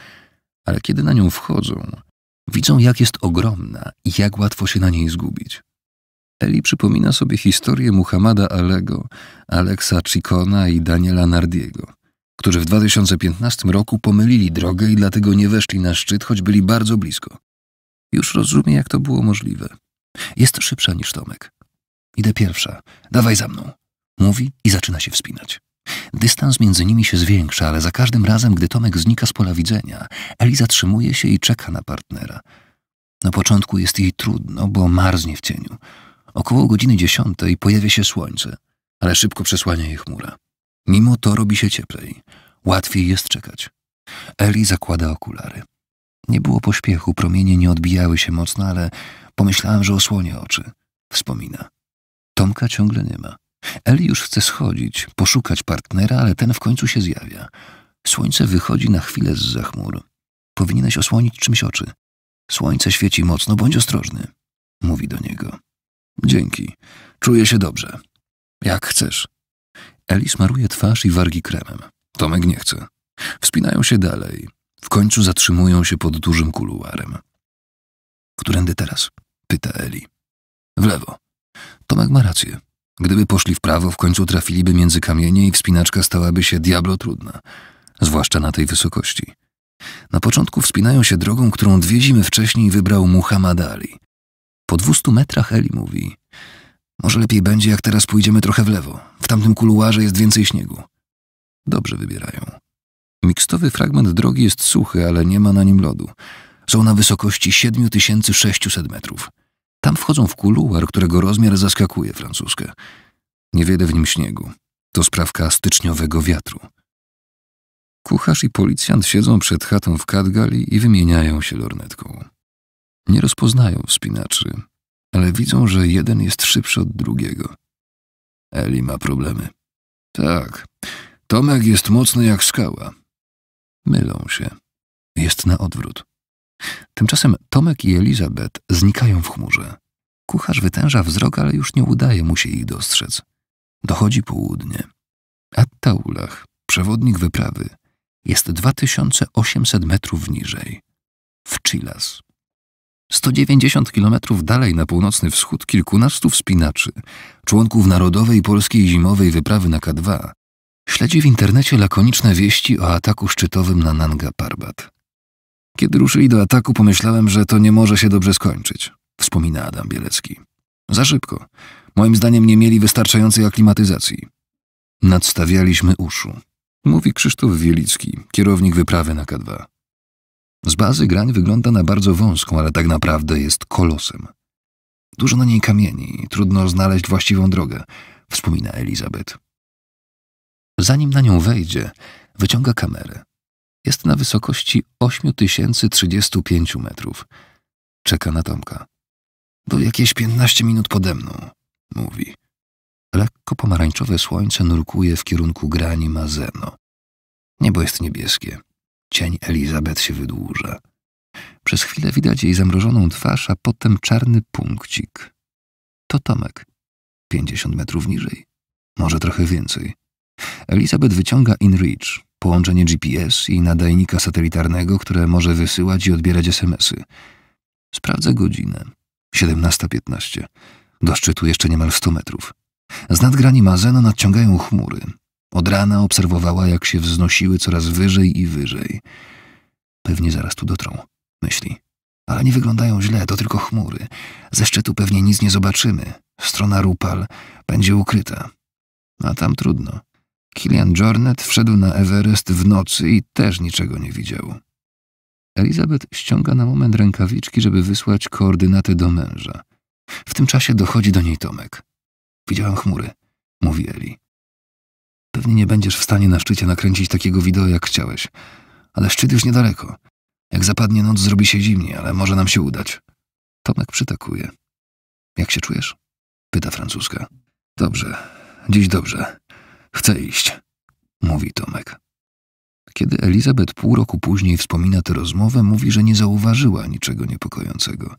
Ale kiedy na nią wchodzą, widzą jak jest ogromna i jak łatwo się na niej zgubić. Eli przypomina sobie historię Muhammada Alego, Aleksa Chikona i Daniela Nardiego, którzy w 2015 roku pomylili drogę i dlatego nie weszli na szczyt, choć byli bardzo blisko. Już rozumie, jak to było możliwe. Jest szybsza niż Tomek. Idę pierwsza. Dawaj za mną. Mówi i zaczyna się wspinać. Dystans między nimi się zwiększa, ale za każdym razem, gdy Tomek znika z pola widzenia, Eli zatrzymuje się i czeka na partnera. Na początku jest jej trudno, bo marznie w cieniu. Około godziny dziesiątej pojawia się słońce, ale szybko przesłania je chmura. Mimo to robi się cieplej. Łatwiej jest czekać. Eli zakłada okulary. Nie było pośpiechu, promienie nie odbijały się mocno, ale Pomyślałem, że osłonię oczy. Wspomina. Tomka ciągle nie ma. Eli już chce schodzić, poszukać partnera, ale ten w końcu się zjawia. Słońce wychodzi na chwilę z zachmur. Powinieneś osłonić czymś oczy. Słońce świeci mocno, bądź ostrożny. Mówi do niego. Dzięki. Czuję się dobrze. Jak chcesz. Eli smaruje twarz i wargi kremem. Tomek nie chce. Wspinają się dalej. W końcu zatrzymują się pod dużym kuluarem. Którędy teraz? pyta Eli. W lewo. Tomek ma rację. Gdyby poszli w prawo, w końcu trafiliby między kamienie i wspinaczka stałaby się diablo trudna, zwłaszcza na tej wysokości. Na początku wspinają się drogą, którą dwie zimy wcześniej wybrał Muhammad Ali. Po dwustu metrach Eli mówi: Może lepiej będzie, jak teraz pójdziemy trochę w lewo. W tamtym kuluarze jest więcej śniegu. Dobrze wybierają. Mikstowy fragment drogi jest suchy, ale nie ma na nim lodu. Są na wysokości 7600 metrów. Tam wchodzą w kuluar, którego rozmiar zaskakuje Francuskę. Niewiele w nim śniegu. To sprawka styczniowego wiatru. Kucharz i policjant siedzą przed chatą w Kadgali i wymieniają się lornetką. Nie rozpoznają wspinaczy, ale widzą, że jeden jest szybszy od drugiego. Eli ma problemy. Tak, Tomek jest mocny jak skała. Mylą się. Jest na odwrót. Tymczasem Tomek i Elizabeth znikają w chmurze. Kucharz wytęża wzrok, ale już nie udaje mu się ich dostrzec. Dochodzi południe. Attaulach, przewodnik wyprawy, jest 2800 metrów niżej, w Chilas. 190 kilometrów dalej na północny wschód kilkunastu wspinaczy, członków Narodowej Polskiej Zimowej Wyprawy na K2, śledzi w internecie lakoniczne wieści o ataku szczytowym na Nanga Parbat. Kiedy ruszyli do ataku, pomyślałem, że to nie może się dobrze skończyć, wspomina Adam Bielecki. Za szybko. Moim zdaniem nie mieli wystarczającej aklimatyzacji. Nadstawialiśmy uszu, mówi Krzysztof Wielicki, kierownik wyprawy na K2. Z bazy grań wygląda na bardzo wąską, ale tak naprawdę jest kolosem. Dużo na niej kamieni, trudno znaleźć właściwą drogę, wspomina Elizabeth. Zanim na nią wejdzie, wyciąga kamerę. Jest na wysokości 8035 metrów. Czeka na Tomka. Był jakieś 15 minut pode mną, mówi. Lekko pomarańczowe słońce nurkuje w kierunku grani Mazeno. Niebo jest niebieskie. Cień Elizabeth się wydłuża. Przez chwilę widać jej zamrożoną twarz, a potem czarny punkcik. To Tomek. 50 metrów niżej. Może trochę więcej. Elizabeth wyciąga InReach, połączenie GPS i nadajnika satelitarnego, które może wysyłać i odbierać SMSy. Sprawdzę godzinę. 17.15. Do szczytu jeszcze niemal 100 metrów. Z nadgrani Mazeno nadciągają chmury. Od rana obserwowała, jak się wznosiły coraz wyżej i wyżej. Pewnie zaraz tu dotrą, myśli. Ale nie wyglądają źle, to tylko chmury. Ze szczytu pewnie nic nie zobaczymy. Strona Rupal będzie ukryta. A tam trudno. Kilian Jornet wszedł na Everest w nocy i też niczego nie widział. Elizabeth ściąga na moment rękawiczki, żeby wysłać koordynaty do męża. W tym czasie dochodzi do niej Tomek. Widziałam chmury, mówi Eli. Pewnie nie będziesz w stanie na szczycie nakręcić takiego wideo, jak chciałeś. Ale szczyt już niedaleko. Jak zapadnie noc, zrobi się zimnie, ale może nam się udać. Tomek przytakuje. Jak się czujesz? Pyta francuska. Dobrze. Dziś dobrze. Chcę iść, mówi Tomek. Kiedy Elizabeth pół roku później wspomina tę rozmowę, mówi, że nie zauważyła niczego niepokojącego.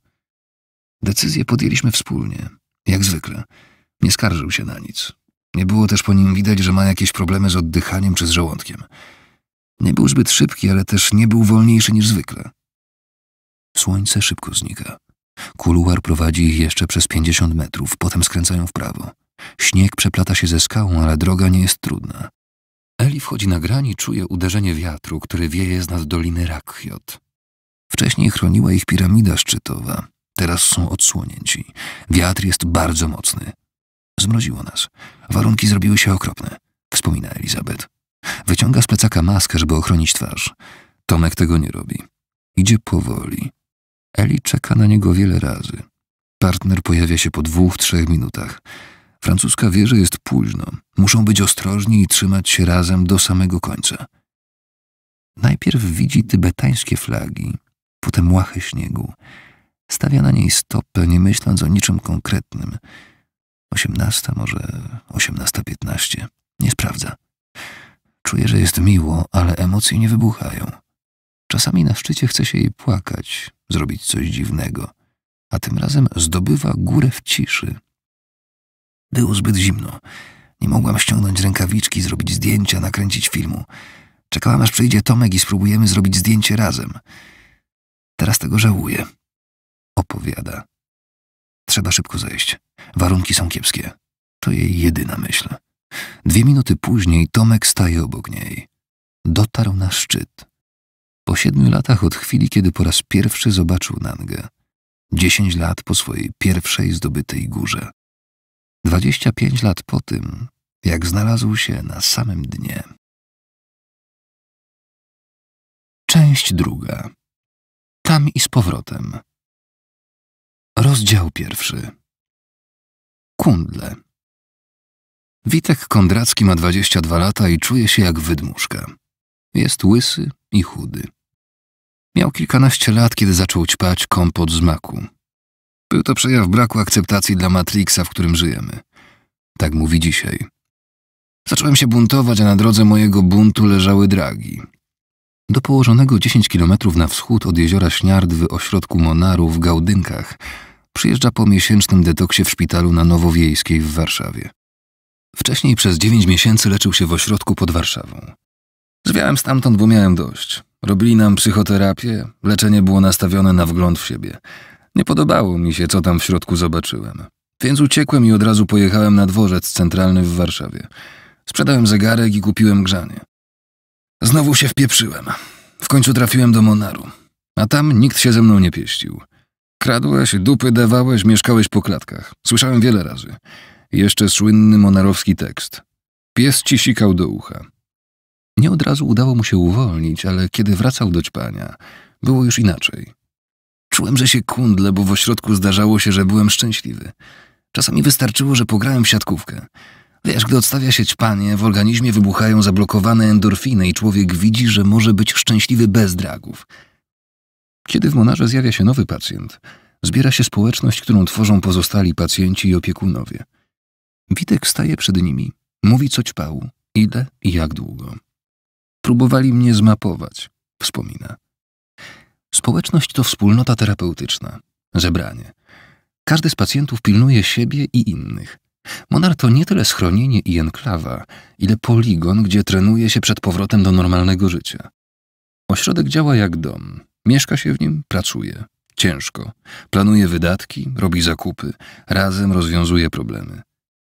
Decyzję podjęliśmy wspólnie, jak zwykle. Nie skarżył się na nic. Nie było też po nim widać, że ma jakieś problemy z oddychaniem czy z żołądkiem. Nie był zbyt szybki, ale też nie był wolniejszy niż zwykle. Słońce szybko znika. Kuluar prowadzi ich jeszcze przez pięćdziesiąt metrów, potem skręcają w prawo. Śnieg przeplata się ze skałą, ale droga nie jest trudna. Eli wchodzi na grani i czuje uderzenie wiatru, który wieje z nad doliny Rakhiot. Wcześniej chroniła ich piramida szczytowa. Teraz są odsłonięci. Wiatr jest bardzo mocny. Zmroziło nas. Warunki zrobiły się okropne, wspomina Elizabeth. Wyciąga z plecaka maskę, żeby ochronić twarz. Tomek tego nie robi. Idzie powoli. Eli czeka na niego wiele razy. Partner pojawia się po dwóch, trzech minutach. Francuska wie, że jest późno. Muszą być ostrożni i trzymać się razem do samego końca. Najpierw widzi tybetańskie flagi, potem łachę śniegu. Stawia na niej stopę, nie myśląc o niczym konkretnym. Osiemnasta, może osiemnasta piętnaście. Nie sprawdza. Czuje, że jest miło, ale emocje nie wybuchają. Czasami na szczycie chce się jej płakać, zrobić coś dziwnego, a tym razem zdobywa górę w ciszy, było zbyt zimno. Nie mogłam ściągnąć rękawiczki, zrobić zdjęcia, nakręcić filmu. Czekałam, aż przyjdzie Tomek i spróbujemy zrobić zdjęcie razem. Teraz tego żałuję. Opowiada. Trzeba szybko zejść. Warunki są kiepskie. To jej jedyna myśl. Dwie minuty później Tomek staje obok niej. Dotarł na szczyt. Po siedmiu latach od chwili, kiedy po raz pierwszy zobaczył Nangę. Dziesięć lat po swojej pierwszej zdobytej górze. Dwadzieścia pięć lat po tym, jak znalazł się na samym dnie. Część druga. Tam i z powrotem. Rozdział pierwszy. Kundle. Witek Kondracki ma 22 lata i czuje się jak wydmuszka. Jest łysy i chudy. Miał kilkanaście lat, kiedy zaczął ćpać kompot z maku. Był to przejaw braku akceptacji dla Matrixa, w którym żyjemy. Tak mówi dzisiaj. Zacząłem się buntować, a na drodze mojego buntu leżały dragi. Do położonego 10 kilometrów na wschód od jeziora Śniard w ośrodku Monaru w Gałdynkach przyjeżdża po miesięcznym detoksie w szpitalu na Nowowiejskiej w Warszawie. Wcześniej przez 9 miesięcy leczył się w ośrodku pod Warszawą. Zwiałem stamtąd, bo miałem dość. Robili nam psychoterapię, leczenie było nastawione na wgląd w siebie – nie podobało mi się, co tam w środku zobaczyłem. Więc uciekłem i od razu pojechałem na dworzec centralny w Warszawie. Sprzedałem zegarek i kupiłem grzanie. Znowu się wpieprzyłem. W końcu trafiłem do Monaru. A tam nikt się ze mną nie pieścił. Kradłeś, dupy dawałeś, mieszkałeś po klatkach. Słyszałem wiele razy. Jeszcze słynny monarowski tekst. Pies ci sikał do ucha. Nie od razu udało mu się uwolnić, ale kiedy wracał do ćpania, było już inaczej. Czułem, że się kundle, bo w ośrodku zdarzało się, że byłem szczęśliwy. Czasami wystarczyło, że pograłem w siatkówkę. Wiesz, gdy odstawia się panie, w organizmie wybuchają zablokowane endorfiny i człowiek widzi, że może być szczęśliwy bez dragów. Kiedy w Monarze zjawia się nowy pacjent, zbiera się społeczność, którą tworzą pozostali pacjenci i opiekunowie. Witek staje przed nimi, mówi co ćpał, ile i jak długo. Próbowali mnie zmapować, wspomina. Społeczność to wspólnota terapeutyczna, zebranie. Każdy z pacjentów pilnuje siebie i innych. Monar to nie tyle schronienie i enklawa, ile poligon, gdzie trenuje się przed powrotem do normalnego życia. Ośrodek działa jak dom. Mieszka się w nim, pracuje. Ciężko. Planuje wydatki, robi zakupy, razem rozwiązuje problemy.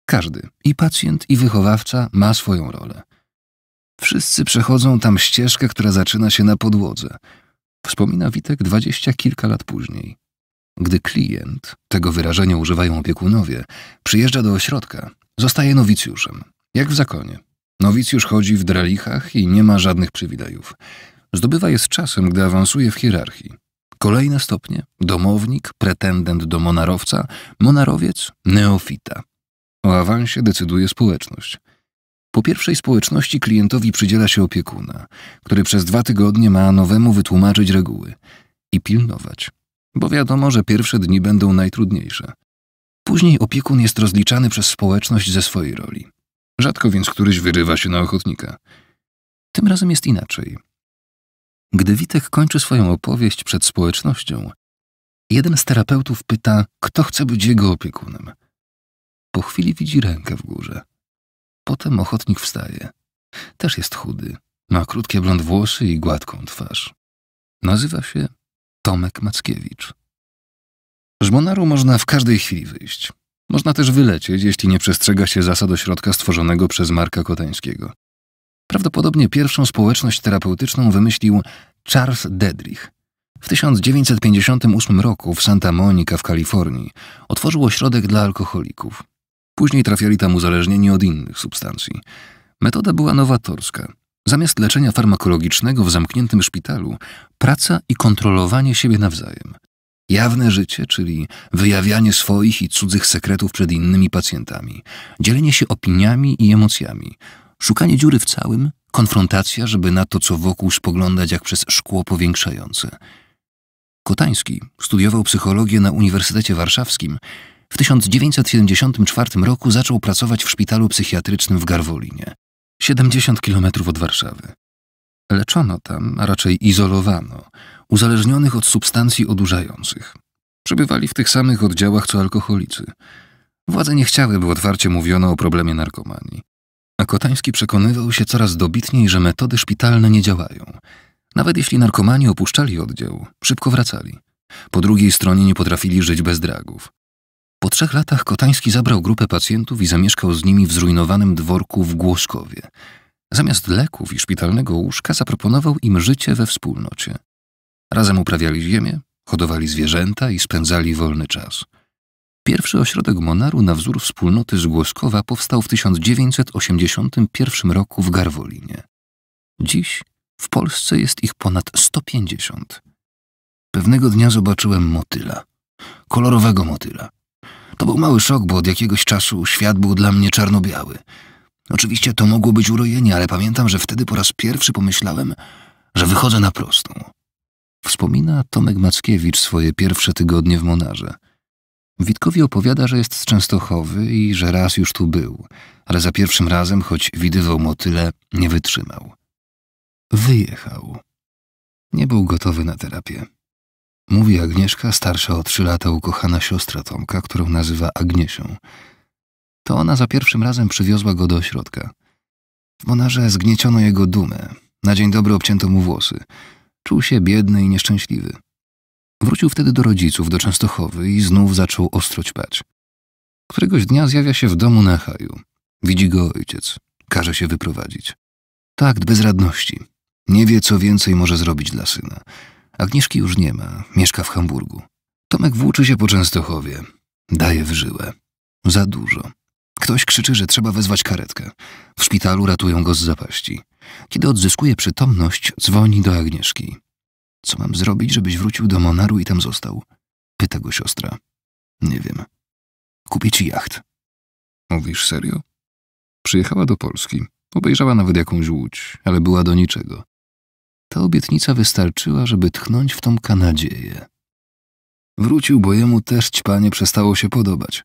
Każdy, i pacjent, i wychowawca, ma swoją rolę. Wszyscy przechodzą tam ścieżkę, która zaczyna się na podłodze – Wspomina Witek dwadzieścia kilka lat później. Gdy klient, tego wyrażenia używają opiekunowie, przyjeżdża do ośrodka, zostaje nowicjuszem, jak w zakonie. Nowicjusz chodzi w drelichach i nie ma żadnych przywilejów. Zdobywa je z czasem, gdy awansuje w hierarchii. Kolejne stopnie: domownik, pretendent do monarowca, monarowiec, neofita. O awansie decyduje społeczność. Po pierwszej społeczności klientowi przydziela się opiekuna, który przez dwa tygodnie ma nowemu wytłumaczyć reguły i pilnować, bo wiadomo, że pierwsze dni będą najtrudniejsze. Później opiekun jest rozliczany przez społeczność ze swojej roli. Rzadko więc któryś wyrywa się na ochotnika. Tym razem jest inaczej. Gdy Witek kończy swoją opowieść przed społecznością, jeden z terapeutów pyta, kto chce być jego opiekunem. Po chwili widzi rękę w górze. Potem ochotnik wstaje. Też jest chudy. Ma krótkie blond włosy i gładką twarz. Nazywa się Tomek Mackiewicz. Z Monaru można w każdej chwili wyjść. Można też wylecieć, jeśli nie przestrzega się zasad ośrodka stworzonego przez Marka Koteńskiego. Prawdopodobnie pierwszą społeczność terapeutyczną wymyślił Charles Dedrich. W 1958 roku w Santa Monica w Kalifornii otworzył ośrodek dla alkoholików. Później trafiali tam uzależnieni od innych substancji. Metoda była nowatorska. Zamiast leczenia farmakologicznego w zamkniętym szpitalu, praca i kontrolowanie siebie nawzajem. Jawne życie, czyli wyjawianie swoich i cudzych sekretów przed innymi pacjentami, dzielenie się opiniami i emocjami, szukanie dziury w całym, konfrontacja, żeby na to, co wokół spoglądać jak przez szkło powiększające. Kotański studiował psychologię na Uniwersytecie Warszawskim w 1974 roku zaczął pracować w szpitalu psychiatrycznym w Garwolinie, 70 kilometrów od Warszawy. Leczono tam, a raczej izolowano, uzależnionych od substancji odurzających. Przebywali w tych samych oddziałach co alkoholicy. Władze nie chciały, by otwarcie mówiono o problemie narkomanii. A Kotański przekonywał się coraz dobitniej, że metody szpitalne nie działają. Nawet jeśli narkomani opuszczali oddział, szybko wracali. Po drugiej stronie nie potrafili żyć bez dragów. Po trzech latach Kotański zabrał grupę pacjentów i zamieszkał z nimi w zrujnowanym dworku w Głoskowie. Zamiast leków i szpitalnego łóżka zaproponował im życie we wspólnocie. Razem uprawiali ziemię, hodowali zwierzęta i spędzali wolny czas. Pierwszy ośrodek Monaru na wzór wspólnoty z Głoskowa powstał w 1981 roku w Garwolinie. Dziś w Polsce jest ich ponad 150. Pewnego dnia zobaczyłem motyla, kolorowego motyla. To był mały szok, bo od jakiegoś czasu świat był dla mnie czarno-biały. Oczywiście to mogło być urojenie, ale pamiętam, że wtedy po raz pierwszy pomyślałem, że wychodzę na prostą. Wspomina Tomek Mackiewicz swoje pierwsze tygodnie w Monarze. Witkowi opowiada, że jest z Częstochowy i że raz już tu był, ale za pierwszym razem, choć widywał motyle, nie wytrzymał. Wyjechał. Nie był gotowy na terapię. Mówi Agnieszka, starsza o trzy lata ukochana siostra Tomka, którą nazywa Agniesią. To ona za pierwszym razem przywiozła go do ośrodka. W Monarze zgnieciono jego dumę. Na dzień dobry obcięto mu włosy. Czuł się biedny i nieszczęśliwy. Wrócił wtedy do rodziców, do Częstochowy i znów zaczął ostro ćpać. Któregoś dnia zjawia się w domu na haju. Widzi go ojciec. Każe się wyprowadzić. Tak, bez bezradności. Nie wie, co więcej może zrobić dla syna. Agnieszki już nie ma, mieszka w Hamburgu. Tomek włóczy się po Częstochowie. Daje w żyłę. Za dużo. Ktoś krzyczy, że trzeba wezwać karetkę. W szpitalu ratują go z zapaści. Kiedy odzyskuje przytomność, dzwoni do Agnieszki. Co mam zrobić, żebyś wrócił do Monaru i tam został? Pyta go siostra. Nie wiem. Kupię ci jacht. Mówisz serio? Przyjechała do Polski. Obejrzała nawet jakąś łódź, ale była do niczego. Ta obietnica wystarczyła, żeby tchnąć w Tomka nadzieję. Wrócił, bo jemu też panie przestało się podobać,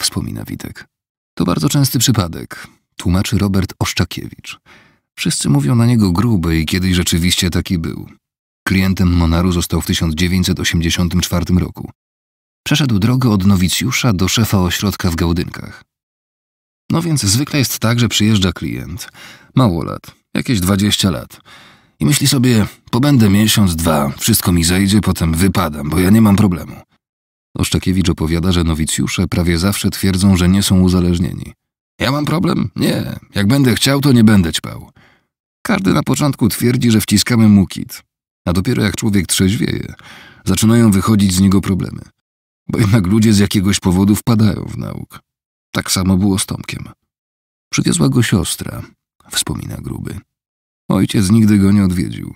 wspomina Witek. To bardzo częsty przypadek, tłumaczy Robert Oszczakiewicz. Wszyscy mówią na niego grube i kiedyś rzeczywiście taki był. Klientem Monaru został w 1984 roku. Przeszedł drogę od nowicjusza do szefa ośrodka w Gałdynkach. No więc zwykle jest tak, że przyjeżdża klient. Mało lat, jakieś 20 lat. I myśli sobie, pobędę miesiąc, dwa, wszystko mi zejdzie, potem wypadam, bo ja nie mam problemu. Oszczekiewicz opowiada, że nowicjusze prawie zawsze twierdzą, że nie są uzależnieni. Ja mam problem? Nie. Jak będę chciał, to nie będę ćpał. Każdy na początku twierdzi, że wciskamy mu kit. A dopiero jak człowiek trzeźwieje, zaczynają wychodzić z niego problemy. Bo jednak ludzie z jakiegoś powodu wpadają w nauk. Tak samo było z Tomkiem. Przywiozła go siostra, wspomina gruby. Ojciec nigdy go nie odwiedził.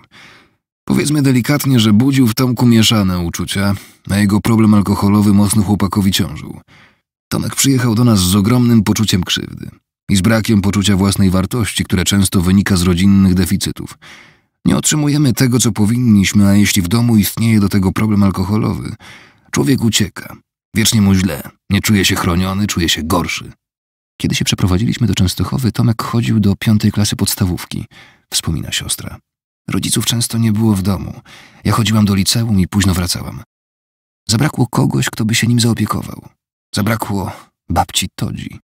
Powiedzmy delikatnie, że budził w Tomku mieszane uczucia, a jego problem alkoholowy mocno chłopakowi ciążył. Tomek przyjechał do nas z ogromnym poczuciem krzywdy i z brakiem poczucia własnej wartości, które często wynika z rodzinnych deficytów. Nie otrzymujemy tego, co powinniśmy, a jeśli w domu istnieje do tego problem alkoholowy, człowiek ucieka. Wiecznie mu źle, nie czuje się chroniony, czuje się gorszy. Kiedy się przeprowadziliśmy do Częstochowy, Tomek chodził do piątej klasy podstawówki – wspomina siostra. Rodziców często nie było w domu. Ja chodziłam do liceum i późno wracałam. Zabrakło kogoś, kto by się nim zaopiekował. Zabrakło babci Todzi.